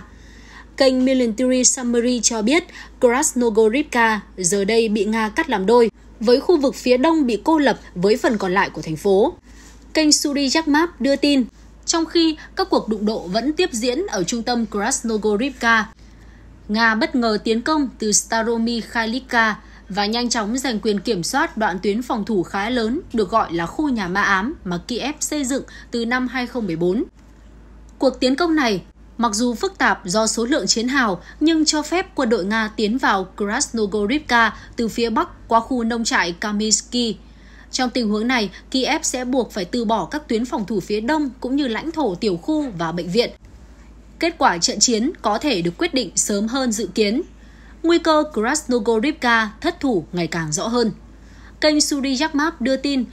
Kênh Military Summary cho biết Krasnogorivka giờ đây bị Nga cắt làm đôi, với khu vực phía đông bị cô lập với phần còn lại của thành phố. Kênh Suri Jakmap đưa tin, trong khi các cuộc đụng độ vẫn tiếp diễn ở trung tâm Krasnogorivka, Nga bất ngờ tiến công từ Staromy Khalivka và nhanh chóng giành quyền kiểm soát đoạn tuyến phòng thủ khá lớn được gọi là khu nhà ma ám mà Kiev xây dựng từ năm 2014. Cuộc tiến công này Mặc dù phức tạp do số lượng chiến hào, nhưng cho phép quân đội Nga tiến vào Krasnogorivka từ phía bắc qua khu nông trại Kaminsky, trong tình huống này, Kiev sẽ buộc phải từ bỏ các tuyến phòng thủ phía đông cũng như lãnh thổ tiểu khu và bệnh viện. Kết quả trận chiến có thể được quyết định sớm hơn dự kiến. Nguy cơ Krasnogorivka thất thủ ngày càng rõ hơn. Kênh Suri Yakmap đưa tin,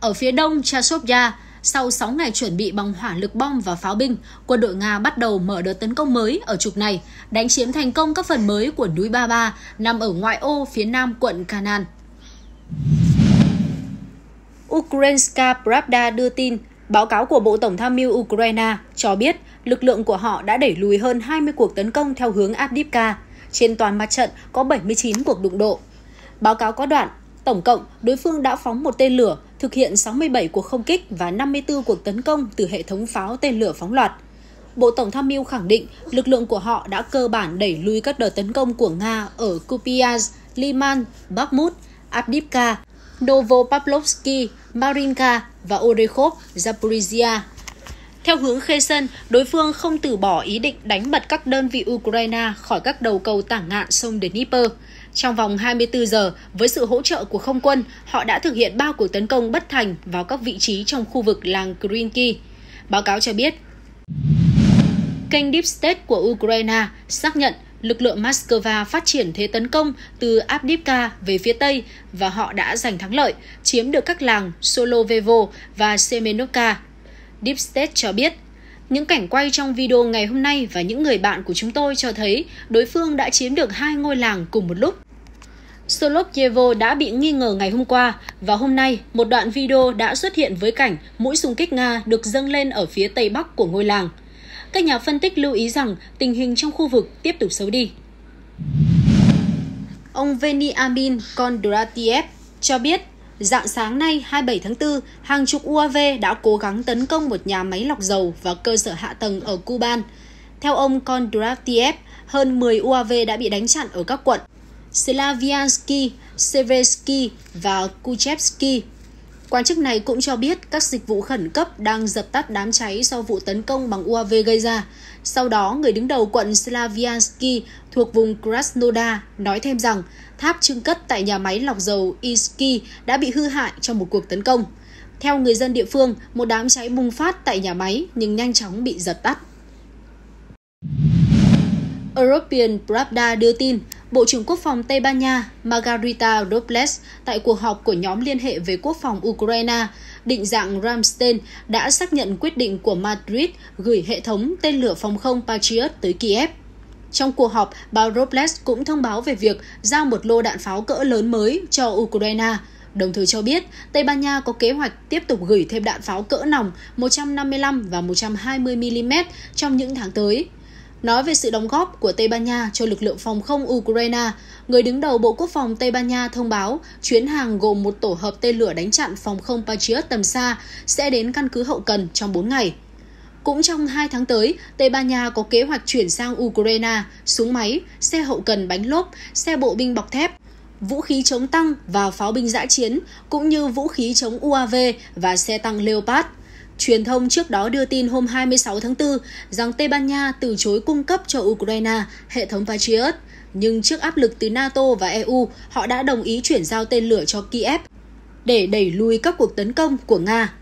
ở phía đông Chasovya, sau 6 ngày chuẩn bị bằng hỏa lực bom và pháo binh, quân đội Nga bắt đầu mở đợt tấn công mới ở trục này, đánh chiếm thành công các phần mới của núi Ba Ba nằm ở ngoại ô phía nam quận Kanan. Ukrainska Pravda đưa tin, báo cáo của Bộ Tổng tham mưu Ukraine cho biết lực lượng của họ đã đẩy lùi hơn 20 cuộc tấn công theo hướng Avdiivka. Trên toàn mặt trận có 79 cuộc đụng độ. Báo cáo có đoạn, tổng cộng đối phương đã phóng một tên lửa, thực hiện 67 cuộc không kích và 54 cuộc tấn công từ hệ thống pháo tên lửa phóng loạt. Bộ Tổng tham mưu khẳng định lực lượng của họ đã cơ bản đẩy lùi các đợt tấn công của Nga ở Kupiansk, Liman, Bakhmut, Avdiivka Novopavlovsky, Marinka và Orekhov, Zaporizhia. Theo hướng Kherson, đối phương không từ bỏ ý định đánh bật các đơn vị Ukraine khỏi các đầu cầu tảng ngạn sông Dnieper. Trong vòng 24 giờ, với sự hỗ trợ của không quân, họ đã thực hiện 3 cuộc tấn công bất thành vào các vị trí trong khu vực làng Krinki. Báo cáo cho biết, kênh Deep State của Ukraine xác nhận lực lượng Moscow phát triển thế tấn công từ Abdivka về phía Tây và họ đã giành thắng lợi, chiếm được các làng Solovevo và Semenovka. Deep State cho biết, những cảnh quay trong video ngày hôm nay và những người bạn của chúng tôi cho thấy đối phương đã chiếm được hai ngôi làng cùng một lúc. Solovyevo đã bị nghi ngờ ngày hôm qua và hôm nay một đoạn video đã xuất hiện với cảnh mũi xung kích Nga được dâng lên ở phía tây bắc của ngôi làng – các nhà phân tích lưu ý rằng tình hình trong khu vực tiếp tục xấu đi. Ông Veniamin Amin Kondratiev cho biết Dạng sáng nay 27 tháng 4, hàng chục UAV đã cố gắng tấn công một nhà máy lọc dầu và cơ sở hạ tầng ở Cuban. Theo ông Kondratiev, hơn 10 UAV đã bị đánh chặn ở các quận Slaviansky, Seversky và Kuchevsky Quan chức này cũng cho biết các dịch vụ khẩn cấp đang dập tắt đám cháy do vụ tấn công bằng UAV gây ra. Sau đó, người đứng đầu quận Slaviansky thuộc vùng Krasnodar nói thêm rằng tháp trưng cất tại nhà máy lọc dầu Isky đã bị hư hại trong một cuộc tấn công. Theo người dân địa phương, một đám cháy bùng phát tại nhà máy nhưng nhanh chóng bị dập tắt. European Pravda đưa tin, Bộ trưởng Quốc phòng Tây Ban Nha Margarita Robles tại cuộc họp của nhóm liên hệ về quốc phòng Ukraine, định dạng Ramstein đã xác nhận quyết định của Madrid gửi hệ thống tên lửa phòng không Patriot tới Kiev. Trong cuộc họp, bà Robles cũng thông báo về việc giao một lô đạn pháo cỡ lớn mới cho Ukraine, đồng thời cho biết Tây Ban Nha có kế hoạch tiếp tục gửi thêm đạn pháo cỡ nòng 155 và 120 mm trong những tháng tới. Nói về sự đóng góp của Tây Ban Nha cho lực lượng phòng không Ukraine, người đứng đầu Bộ Quốc phòng Tây Ban Nha thông báo chuyến hàng gồm một tổ hợp tên lửa đánh chặn phòng không Patriot tầm xa sẽ đến căn cứ hậu cần trong 4 ngày. Cũng trong 2 tháng tới, Tây Ban Nha có kế hoạch chuyển sang Ukraine súng máy, xe hậu cần bánh lốp, xe bộ binh bọc thép, vũ khí chống tăng và pháo binh giã chiến, cũng như vũ khí chống UAV và xe tăng Leopard. Truyền thông trước đó đưa tin hôm 26 tháng 4 rằng Tây Ban Nha từ chối cung cấp cho Ukraine hệ thống Patriot, nhưng trước áp lực từ NATO và EU, họ đã đồng ý chuyển giao tên lửa cho Kiev để đẩy lùi các cuộc tấn công của Nga.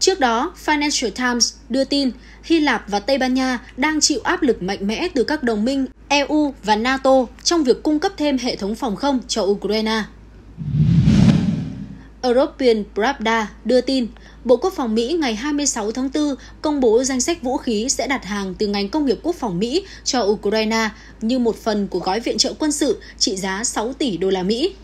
Trước đó, Financial Times đưa tin Hy Lạp và Tây Ban Nha đang chịu áp lực mạnh mẽ từ các đồng minh EU và NATO trong việc cung cấp thêm hệ thống phòng không cho Ukraine. European Pravda đưa tin Bộ Quốc phòng Mỹ ngày 26 tháng 4 công bố danh sách vũ khí sẽ đặt hàng từ ngành công nghiệp quốc phòng Mỹ cho Ukraine như một phần của gói viện trợ quân sự trị giá 6 tỷ đô la Mỹ.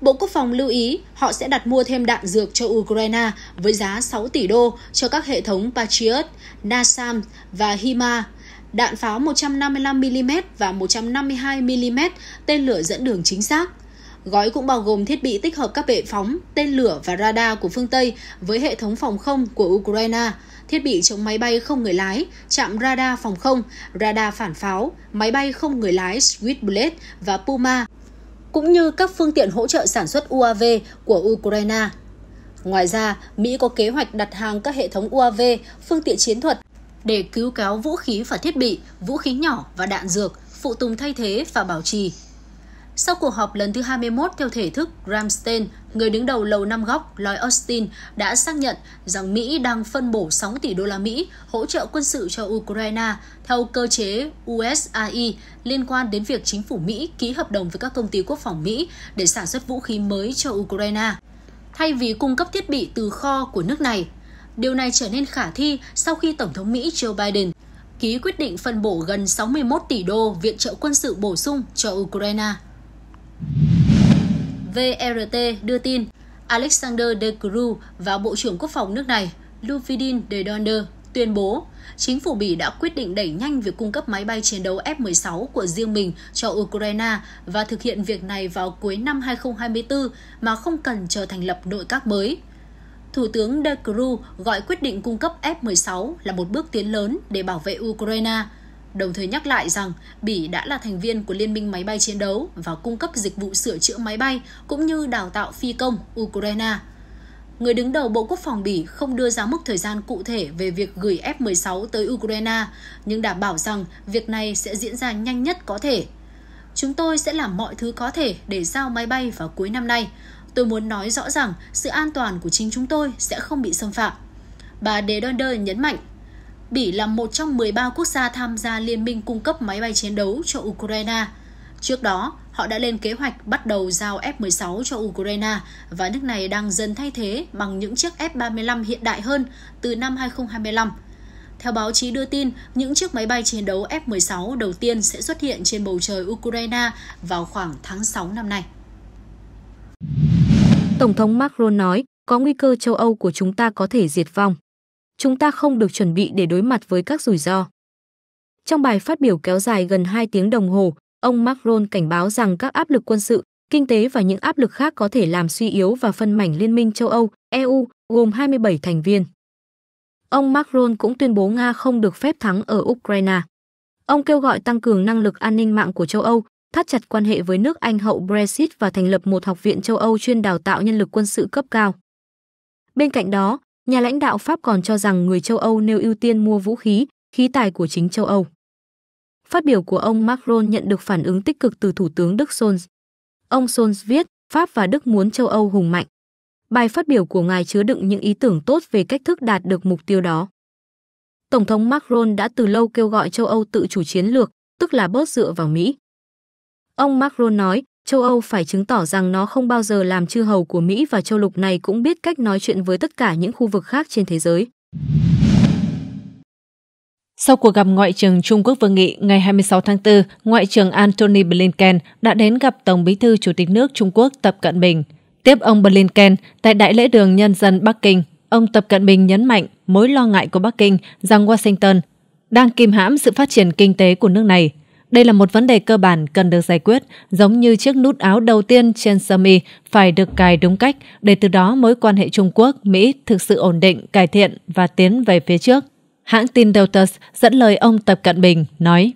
Bộ Quốc phòng lưu ý họ sẽ đặt mua thêm đạn dược cho Ukraine với giá 6 tỷ đô cho các hệ thống Patriot, NASAM và HIMARS đạn pháo 155mm và 152mm tên lửa dẫn đường chính xác. Gói cũng bao gồm thiết bị tích hợp các bệ phóng, tên lửa và radar của phương Tây với hệ thống phòng không của Ukraine, thiết bị chống máy bay không người lái, trạm radar phòng không, radar phản pháo, máy bay không người lái Switchblade và Puma, cũng như các phương tiện hỗ trợ sản xuất UAV của Ukraine. Ngoài ra, Mỹ có kế hoạch đặt hàng các hệ thống UAV, phương tiện chiến thuật để cứu kéo vũ khí và thiết bị, vũ khí nhỏ và đạn dược, phụ tùng thay thế và bảo trì sau cuộc họp lần thứ 21 theo thể thức Ramstein, người đứng đầu lầu năm góc Lloyd Austin đã xác nhận rằng Mỹ đang phân bổ 6 tỷ đô la Mỹ hỗ trợ quân sự cho Ukraine theo cơ chế USAI e liên quan đến việc chính phủ Mỹ ký hợp đồng với các công ty quốc phòng Mỹ để sản xuất vũ khí mới cho Ukraine thay vì cung cấp thiết bị từ kho của nước này. Điều này trở nên khả thi sau khi Tổng thống Mỹ Joe Biden ký quyết định phân bổ gần 61 tỷ đô viện trợ quân sự bổ sung cho Ukraine. VRT đưa tin Alexander De Croo và Bộ trưởng Quốc phòng nước này Luvidin De Donner tuyên bố chính phủ Bỉ đã quyết định đẩy nhanh việc cung cấp máy bay chiến đấu F-16 của riêng mình cho Ukraine và thực hiện việc này vào cuối năm 2024 mà không cần chờ thành lập nội các mới. Thủ tướng De Croo gọi quyết định cung cấp F-16 là một bước tiến lớn để bảo vệ Ukraine – đồng thời nhắc lại rằng Bỉ đã là thành viên của Liên minh máy bay chiến đấu và cung cấp dịch vụ sửa chữa máy bay cũng như đào tạo phi công Ukraine. Người đứng đầu Bộ Quốc phòng Bỉ không đưa ra mức thời gian cụ thể về việc gửi F-16 tới Ukraine, nhưng đảm bảo rằng việc này sẽ diễn ra nhanh nhất có thể. Chúng tôi sẽ làm mọi thứ có thể để giao máy bay vào cuối năm nay. Tôi muốn nói rõ rằng sự an toàn của chính chúng tôi sẽ không bị xâm phạm. Bà Đề Donder nhấn mạnh Bỉ là một trong 13 quốc gia tham gia liên minh cung cấp máy bay chiến đấu cho Ukraine. Trước đó, họ đã lên kế hoạch bắt đầu giao F-16 cho Ukraine và nước này đang dần thay thế bằng những chiếc F-35 hiện đại hơn từ năm 2025. Theo báo chí đưa tin, những chiếc máy bay chiến đấu F-16 đầu tiên sẽ xuất hiện trên bầu trời Ukraine vào khoảng tháng 6 năm nay. Tổng thống Macron nói, có nguy cơ châu Âu của chúng ta có thể diệt vong chúng ta không được chuẩn bị để đối mặt với các rủi ro. Trong bài phát biểu kéo dài gần 2 tiếng đồng hồ, ông Macron cảnh báo rằng các áp lực quân sự, kinh tế và những áp lực khác có thể làm suy yếu và phân mảnh Liên minh châu Âu, EU, gồm 27 thành viên. Ông Macron cũng tuyên bố Nga không được phép thắng ở Ukraine. Ông kêu gọi tăng cường năng lực an ninh mạng của châu Âu, thắt chặt quan hệ với nước Anh hậu Brexit và thành lập một học viện châu Âu chuyên đào tạo nhân lực quân sự cấp cao. Bên cạnh đó, Nhà lãnh đạo Pháp còn cho rằng người châu Âu nêu ưu tiên mua vũ khí, khí tài của chính châu Âu. Phát biểu của ông Macron nhận được phản ứng tích cực từ Thủ tướng Đức Scholz. Ông Scholz viết, Pháp và Đức muốn châu Âu hùng mạnh. Bài phát biểu của ngài chứa đựng những ý tưởng tốt về cách thức đạt được mục tiêu đó. Tổng thống Macron đã từ lâu kêu gọi châu Âu tự chủ chiến lược, tức là bớt dựa vào Mỹ. Ông Macron nói, châu Âu phải chứng tỏ rằng nó không bao giờ làm chư hầu của Mỹ và châu lục này cũng biết cách nói chuyện với tất cả những khu vực khác trên thế giới. Sau cuộc gặp Ngoại trưởng Trung Quốc Vương Nghị ngày 26 tháng 4, Ngoại trưởng Antony Blinken đã đến gặp Tổng bí thư Chủ tịch nước Trung Quốc Tập Cận Bình. Tiếp ông Blinken tại Đại lễ đường Nhân dân Bắc Kinh, ông Tập Cận Bình nhấn mạnh mối lo ngại của Bắc Kinh rằng Washington đang kìm hãm sự phát triển kinh tế của nước này – đây là một vấn đề cơ bản cần được giải quyết, giống như chiếc nút áo đầu tiên trên sơ mi phải được cài đúng cách để từ đó mối quan hệ Trung Quốc-Mỹ thực sự ổn định, cải thiện và tiến về phía trước. Hãng tin Reuters dẫn lời ông Tập Cận Bình nói.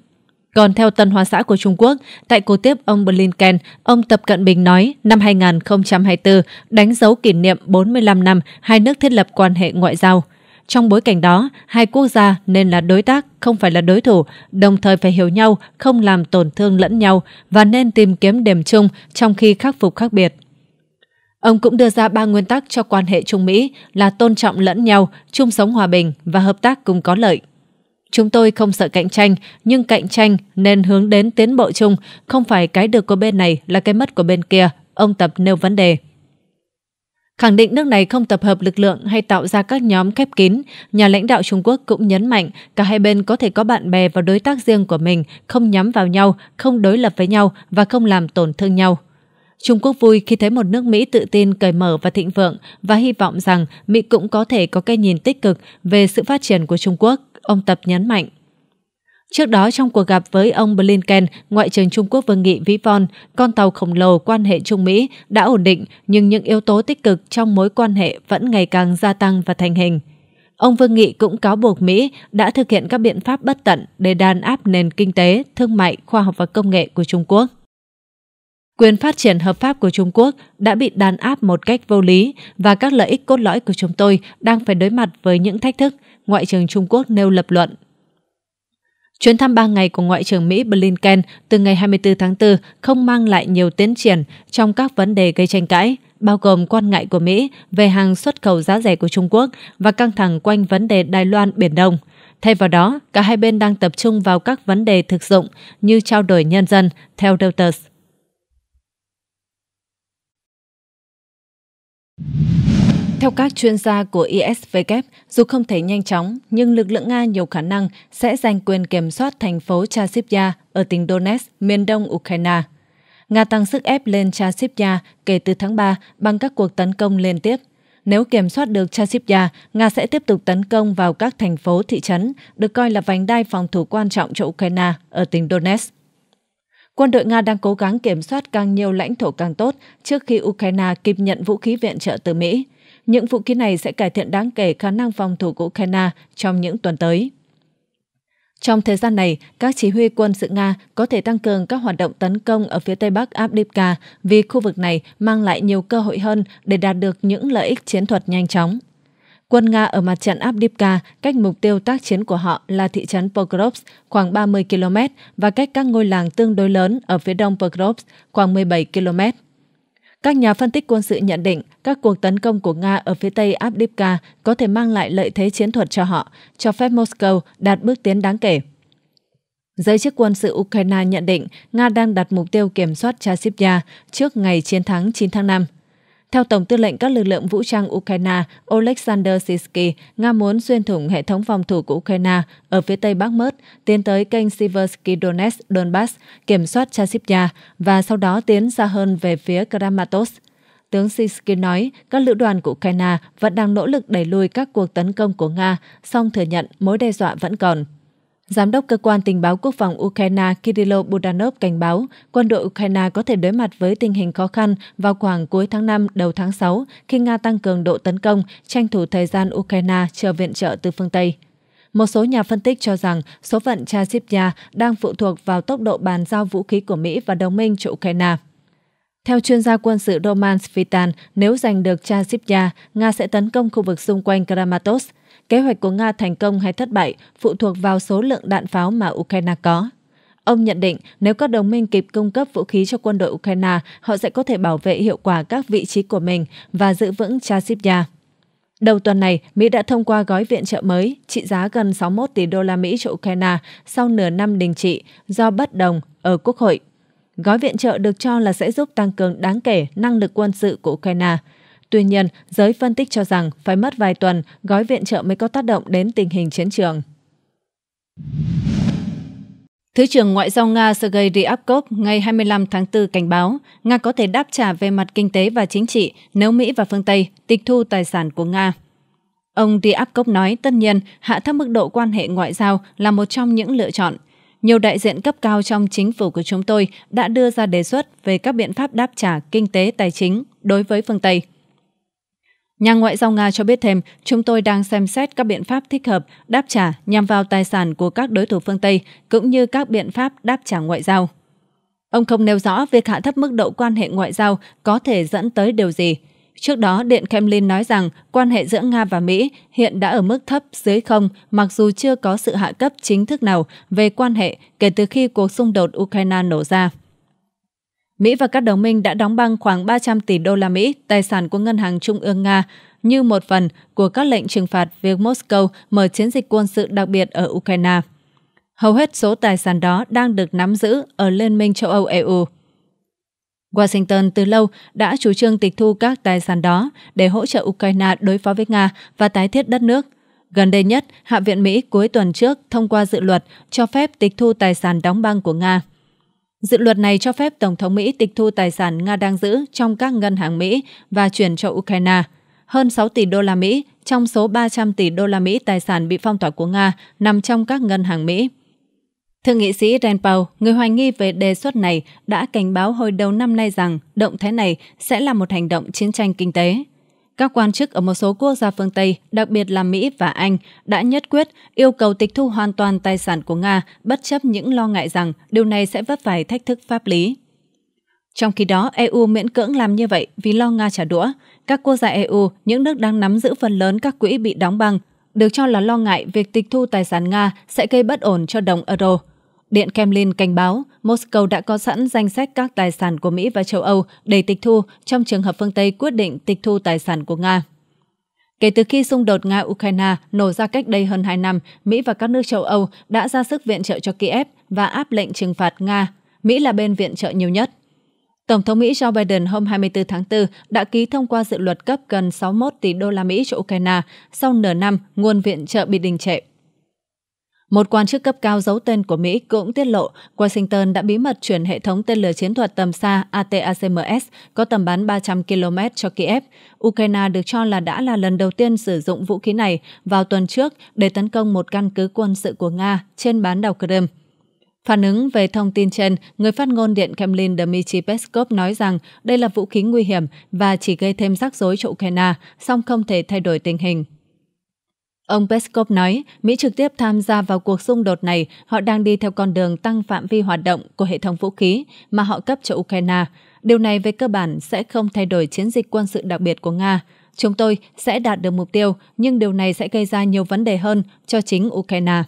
Còn theo Tân Hoa xã của Trung Quốc, tại cuộc tiếp ông Blinken, ông Tập Cận Bình nói năm 2024 đánh dấu kỷ niệm 45 năm hai nước thiết lập quan hệ ngoại giao – trong bối cảnh đó, hai quốc gia nên là đối tác, không phải là đối thủ, đồng thời phải hiểu nhau, không làm tổn thương lẫn nhau và nên tìm kiếm điểm chung trong khi khắc phục khác biệt. Ông cũng đưa ra ba nguyên tắc cho quan hệ Trung Mỹ là tôn trọng lẫn nhau, chung sống hòa bình và hợp tác cùng có lợi. Chúng tôi không sợ cạnh tranh, nhưng cạnh tranh nên hướng đến tiến bộ chung, không phải cái được của bên này là cái mất của bên kia, ông Tập nêu vấn đề khẳng định nước này không tập hợp lực lượng hay tạo ra các nhóm khép kín. Nhà lãnh đạo Trung Quốc cũng nhấn mạnh cả hai bên có thể có bạn bè và đối tác riêng của mình, không nhắm vào nhau, không đối lập với nhau và không làm tổn thương nhau. Trung Quốc vui khi thấy một nước Mỹ tự tin, cởi mở và thịnh vượng và hy vọng rằng Mỹ cũng có thể có cái nhìn tích cực về sự phát triển của Trung Quốc, ông Tập nhấn mạnh. Trước đó, trong cuộc gặp với ông Blinken, Ngoại trưởng Trung Quốc Vương Nghị Vĩ Von, con tàu khổng lồ quan hệ Trung Mỹ đã ổn định nhưng những yếu tố tích cực trong mối quan hệ vẫn ngày càng gia tăng và thành hình. Ông Vương Nghị cũng cáo buộc Mỹ đã thực hiện các biện pháp bất tận để đàn áp nền kinh tế, thương mại, khoa học và công nghệ của Trung Quốc. Quyền phát triển hợp pháp của Trung Quốc đã bị đàn áp một cách vô lý và các lợi ích cốt lõi của chúng tôi đang phải đối mặt với những thách thức, Ngoại trưởng Trung Quốc nêu lập luận. Chuyến thăm 3 ngày của Ngoại trưởng Mỹ Blinken từ ngày 24 tháng 4 không mang lại nhiều tiến triển trong các vấn đề gây tranh cãi, bao gồm quan ngại của Mỹ về hàng xuất khẩu giá rẻ của Trung Quốc và căng thẳng quanh vấn đề Đài Loan Biển Đông. Thay vào đó, cả hai bên đang tập trung vào các vấn đề thực dụng như trao đổi nhân dân, theo Reuters. Theo các chuyên gia của ISW, dù không thể nhanh chóng, nhưng lực lượng Nga nhiều khả năng sẽ giành quyền kiểm soát thành phố chasiv ở tỉnh Donetsk, miền đông Ukraine. Nga tăng sức ép lên chasiv kể từ tháng 3 bằng các cuộc tấn công liên tiếp. Nếu kiểm soát được chasiv Nga sẽ tiếp tục tấn công vào các thành phố thị trấn, được coi là vành đai phòng thủ quan trọng cho Ukraine ở tỉnh Donetsk quân đội Nga đang cố gắng kiểm soát càng nhiều lãnh thổ càng tốt trước khi Ukraine kịp nhận vũ khí viện trợ từ Mỹ những vũ khí này sẽ cải thiện đáng kể khả năng phòng thủ của Ukraine trong những tuần tới. Trong thời gian này, các chỉ huy quân sự Nga có thể tăng cường các hoạt động tấn công ở phía tây bắc Abdivka vì khu vực này mang lại nhiều cơ hội hơn để đạt được những lợi ích chiến thuật nhanh chóng. Quân Nga ở mặt trận Abdivka cách mục tiêu tác chiến của họ là thị trấn Pokrovsk khoảng 30 km và cách các ngôi làng tương đối lớn ở phía đông Pokrovsk khoảng 17 km. Các nhà phân tích quân sự nhận định các cuộc tấn công của Nga ở phía tây Abdivka có thể mang lại lợi thế chiến thuật cho họ, cho phép Moscow đạt bước tiến đáng kể. Giới chức quân sự Ukraine nhận định Nga đang đặt mục tiêu kiểm soát Chasivya trước ngày chiến thắng 9 tháng 5. Theo Tổng tư lệnh các lực lượng vũ trang Ukraine Oleksandr Sisky, Nga muốn xuyên thủng hệ thống phòng thủ của Ukraine ở phía tây Bắc Mớt, tiến tới kênh Siversky Donetsk Donbass, kiểm soát Chasipya và sau đó tiến xa hơn về phía Kramatorsk. Tướng Sisky nói các lữ đoàn của Ukraine vẫn đang nỗ lực đẩy lùi các cuộc tấn công của Nga, song thừa nhận mối đe dọa vẫn còn. Giám đốc Cơ quan Tình báo Quốc phòng Ukraine Kirill Budanov cảnh báo quân đội Ukraine có thể đối mặt với tình hình khó khăn vào khoảng cuối tháng 5 đầu tháng 6 khi Nga tăng cường độ tấn công, tranh thủ thời gian Ukraine chờ viện trợ từ phương Tây. Một số nhà phân tích cho rằng số phận Chasipya đang phụ thuộc vào tốc độ bàn giao vũ khí của Mỹ và đồng minh cho Ukraine. Theo chuyên gia quân sự Roman Svitan, nếu giành được Chasipya, Nga sẽ tấn công khu vực xung quanh Kramatorsk, Kế hoạch của Nga thành công hay thất bại phụ thuộc vào số lượng đạn pháo mà Ukraine có. Ông nhận định nếu các đồng minh kịp cung cấp vũ khí cho quân đội Ukraine, họ sẽ có thể bảo vệ hiệu quả các vị trí của mình và giữ vững chasiv Đầu tuần này, Mỹ đã thông qua gói viện trợ mới trị giá gần 61 tỷ đô la Mỹ cho Ukraine sau nửa năm đình trị do bất đồng ở Quốc hội. Gói viện trợ được cho là sẽ giúp tăng cường đáng kể năng lực quân sự của Ukraine – Tuy nhiên, giới phân tích cho rằng phải mất vài tuần gói viện trợ mới có tác động đến tình hình chiến trường. Thứ trưởng Ngoại giao Nga Sergei Ryabkov ngày 25 tháng 4 cảnh báo Nga có thể đáp trả về mặt kinh tế và chính trị nếu Mỹ và phương Tây tịch thu tài sản của Nga. Ông Ryabkov nói tất nhiên hạ thấp mức độ quan hệ ngoại giao là một trong những lựa chọn. Nhiều đại diện cấp cao trong chính phủ của chúng tôi đã đưa ra đề xuất về các biện pháp đáp trả kinh tế tài chính đối với phương Tây. Nhà ngoại giao Nga cho biết thêm, chúng tôi đang xem xét các biện pháp thích hợp đáp trả nhằm vào tài sản của các đối thủ phương Tây, cũng như các biện pháp đáp trả ngoại giao. Ông không nêu rõ việc hạ thấp mức độ quan hệ ngoại giao có thể dẫn tới điều gì. Trước đó, Điện Kremlin nói rằng quan hệ giữa Nga và Mỹ hiện đã ở mức thấp dưới không mặc dù chưa có sự hạ cấp chính thức nào về quan hệ kể từ khi cuộc xung đột Ukraine nổ ra. Mỹ và các đồng minh đã đóng băng khoảng 300 tỷ đô la Mỹ tài sản của Ngân hàng Trung ương Nga như một phần của các lệnh trừng phạt việc Moscow mở chiến dịch quân sự đặc biệt ở Ukraine. Hầu hết số tài sản đó đang được nắm giữ ở Liên minh châu Âu EU. Washington từ lâu đã chủ trương tịch thu các tài sản đó để hỗ trợ Ukraine đối phó với Nga và tái thiết đất nước. Gần đây nhất, Hạ viện Mỹ cuối tuần trước thông qua dự luật cho phép tịch thu tài sản đóng băng của Nga. Dự luật này cho phép Tổng thống Mỹ tịch thu tài sản Nga đang giữ trong các ngân hàng Mỹ và chuyển cho Ukraine. Hơn 6 tỷ đô la Mỹ trong số 300 tỷ đô la Mỹ tài sản bị phong tỏa của Nga nằm trong các ngân hàng Mỹ. Thượng nghị sĩ Rand Paul, người hoài nghi về đề xuất này, đã cảnh báo hồi đầu năm nay rằng động thái này sẽ là một hành động chiến tranh kinh tế. Các quan chức ở một số quốc gia phương Tây, đặc biệt là Mỹ và Anh, đã nhất quyết yêu cầu tịch thu hoàn toàn tài sản của Nga bất chấp những lo ngại rằng điều này sẽ vấp phải thách thức pháp lý. Trong khi đó, EU miễn cưỡng làm như vậy vì lo Nga trả đũa. Các quốc gia EU, những nước đang nắm giữ phần lớn các quỹ bị đóng băng, được cho là lo ngại việc tịch thu tài sản Nga sẽ gây bất ổn cho đồng euro. Điện Kremlin cảnh báo Moscow đã có sẵn danh sách các tài sản của Mỹ và châu Âu để tịch thu trong trường hợp phương Tây quyết định tịch thu tài sản của Nga. Kể từ khi xung đột Nga-Ukraine nổ ra cách đây hơn 2 năm, Mỹ và các nước châu Âu đã ra sức viện trợ cho Kiev và áp lệnh trừng phạt Nga. Mỹ là bên viện trợ nhiều nhất. Tổng thống Mỹ Joe Biden hôm 24 tháng 4 đã ký thông qua dự luật cấp gần 61 tỷ đô la Mỹ cho Ukraine sau nửa năm nguồn viện trợ bị đình trệ. Một quan chức cấp cao giấu tên của Mỹ cũng tiết lộ Washington đã bí mật chuyển hệ thống tên lửa chiến thuật tầm xa ATACMS có tầm bắn 300 km cho Kiev. Ukraine được cho là đã là lần đầu tiên sử dụng vũ khí này vào tuần trước để tấn công một căn cứ quân sự của Nga trên bán đảo Crimea. Phản ứng về thông tin trên, người phát ngôn Điện Kremlin Dmitry Peskov nói rằng đây là vũ khí nguy hiểm và chỉ gây thêm rắc rối cho Ukraine, song không thể thay đổi tình hình. Ông Peskov nói, Mỹ trực tiếp tham gia vào cuộc xung đột này, họ đang đi theo con đường tăng phạm vi hoạt động của hệ thống vũ khí mà họ cấp cho Ukraine. Điều này về cơ bản sẽ không thay đổi chiến dịch quân sự đặc biệt của Nga. Chúng tôi sẽ đạt được mục tiêu, nhưng điều này sẽ gây ra nhiều vấn đề hơn cho chính Ukraine.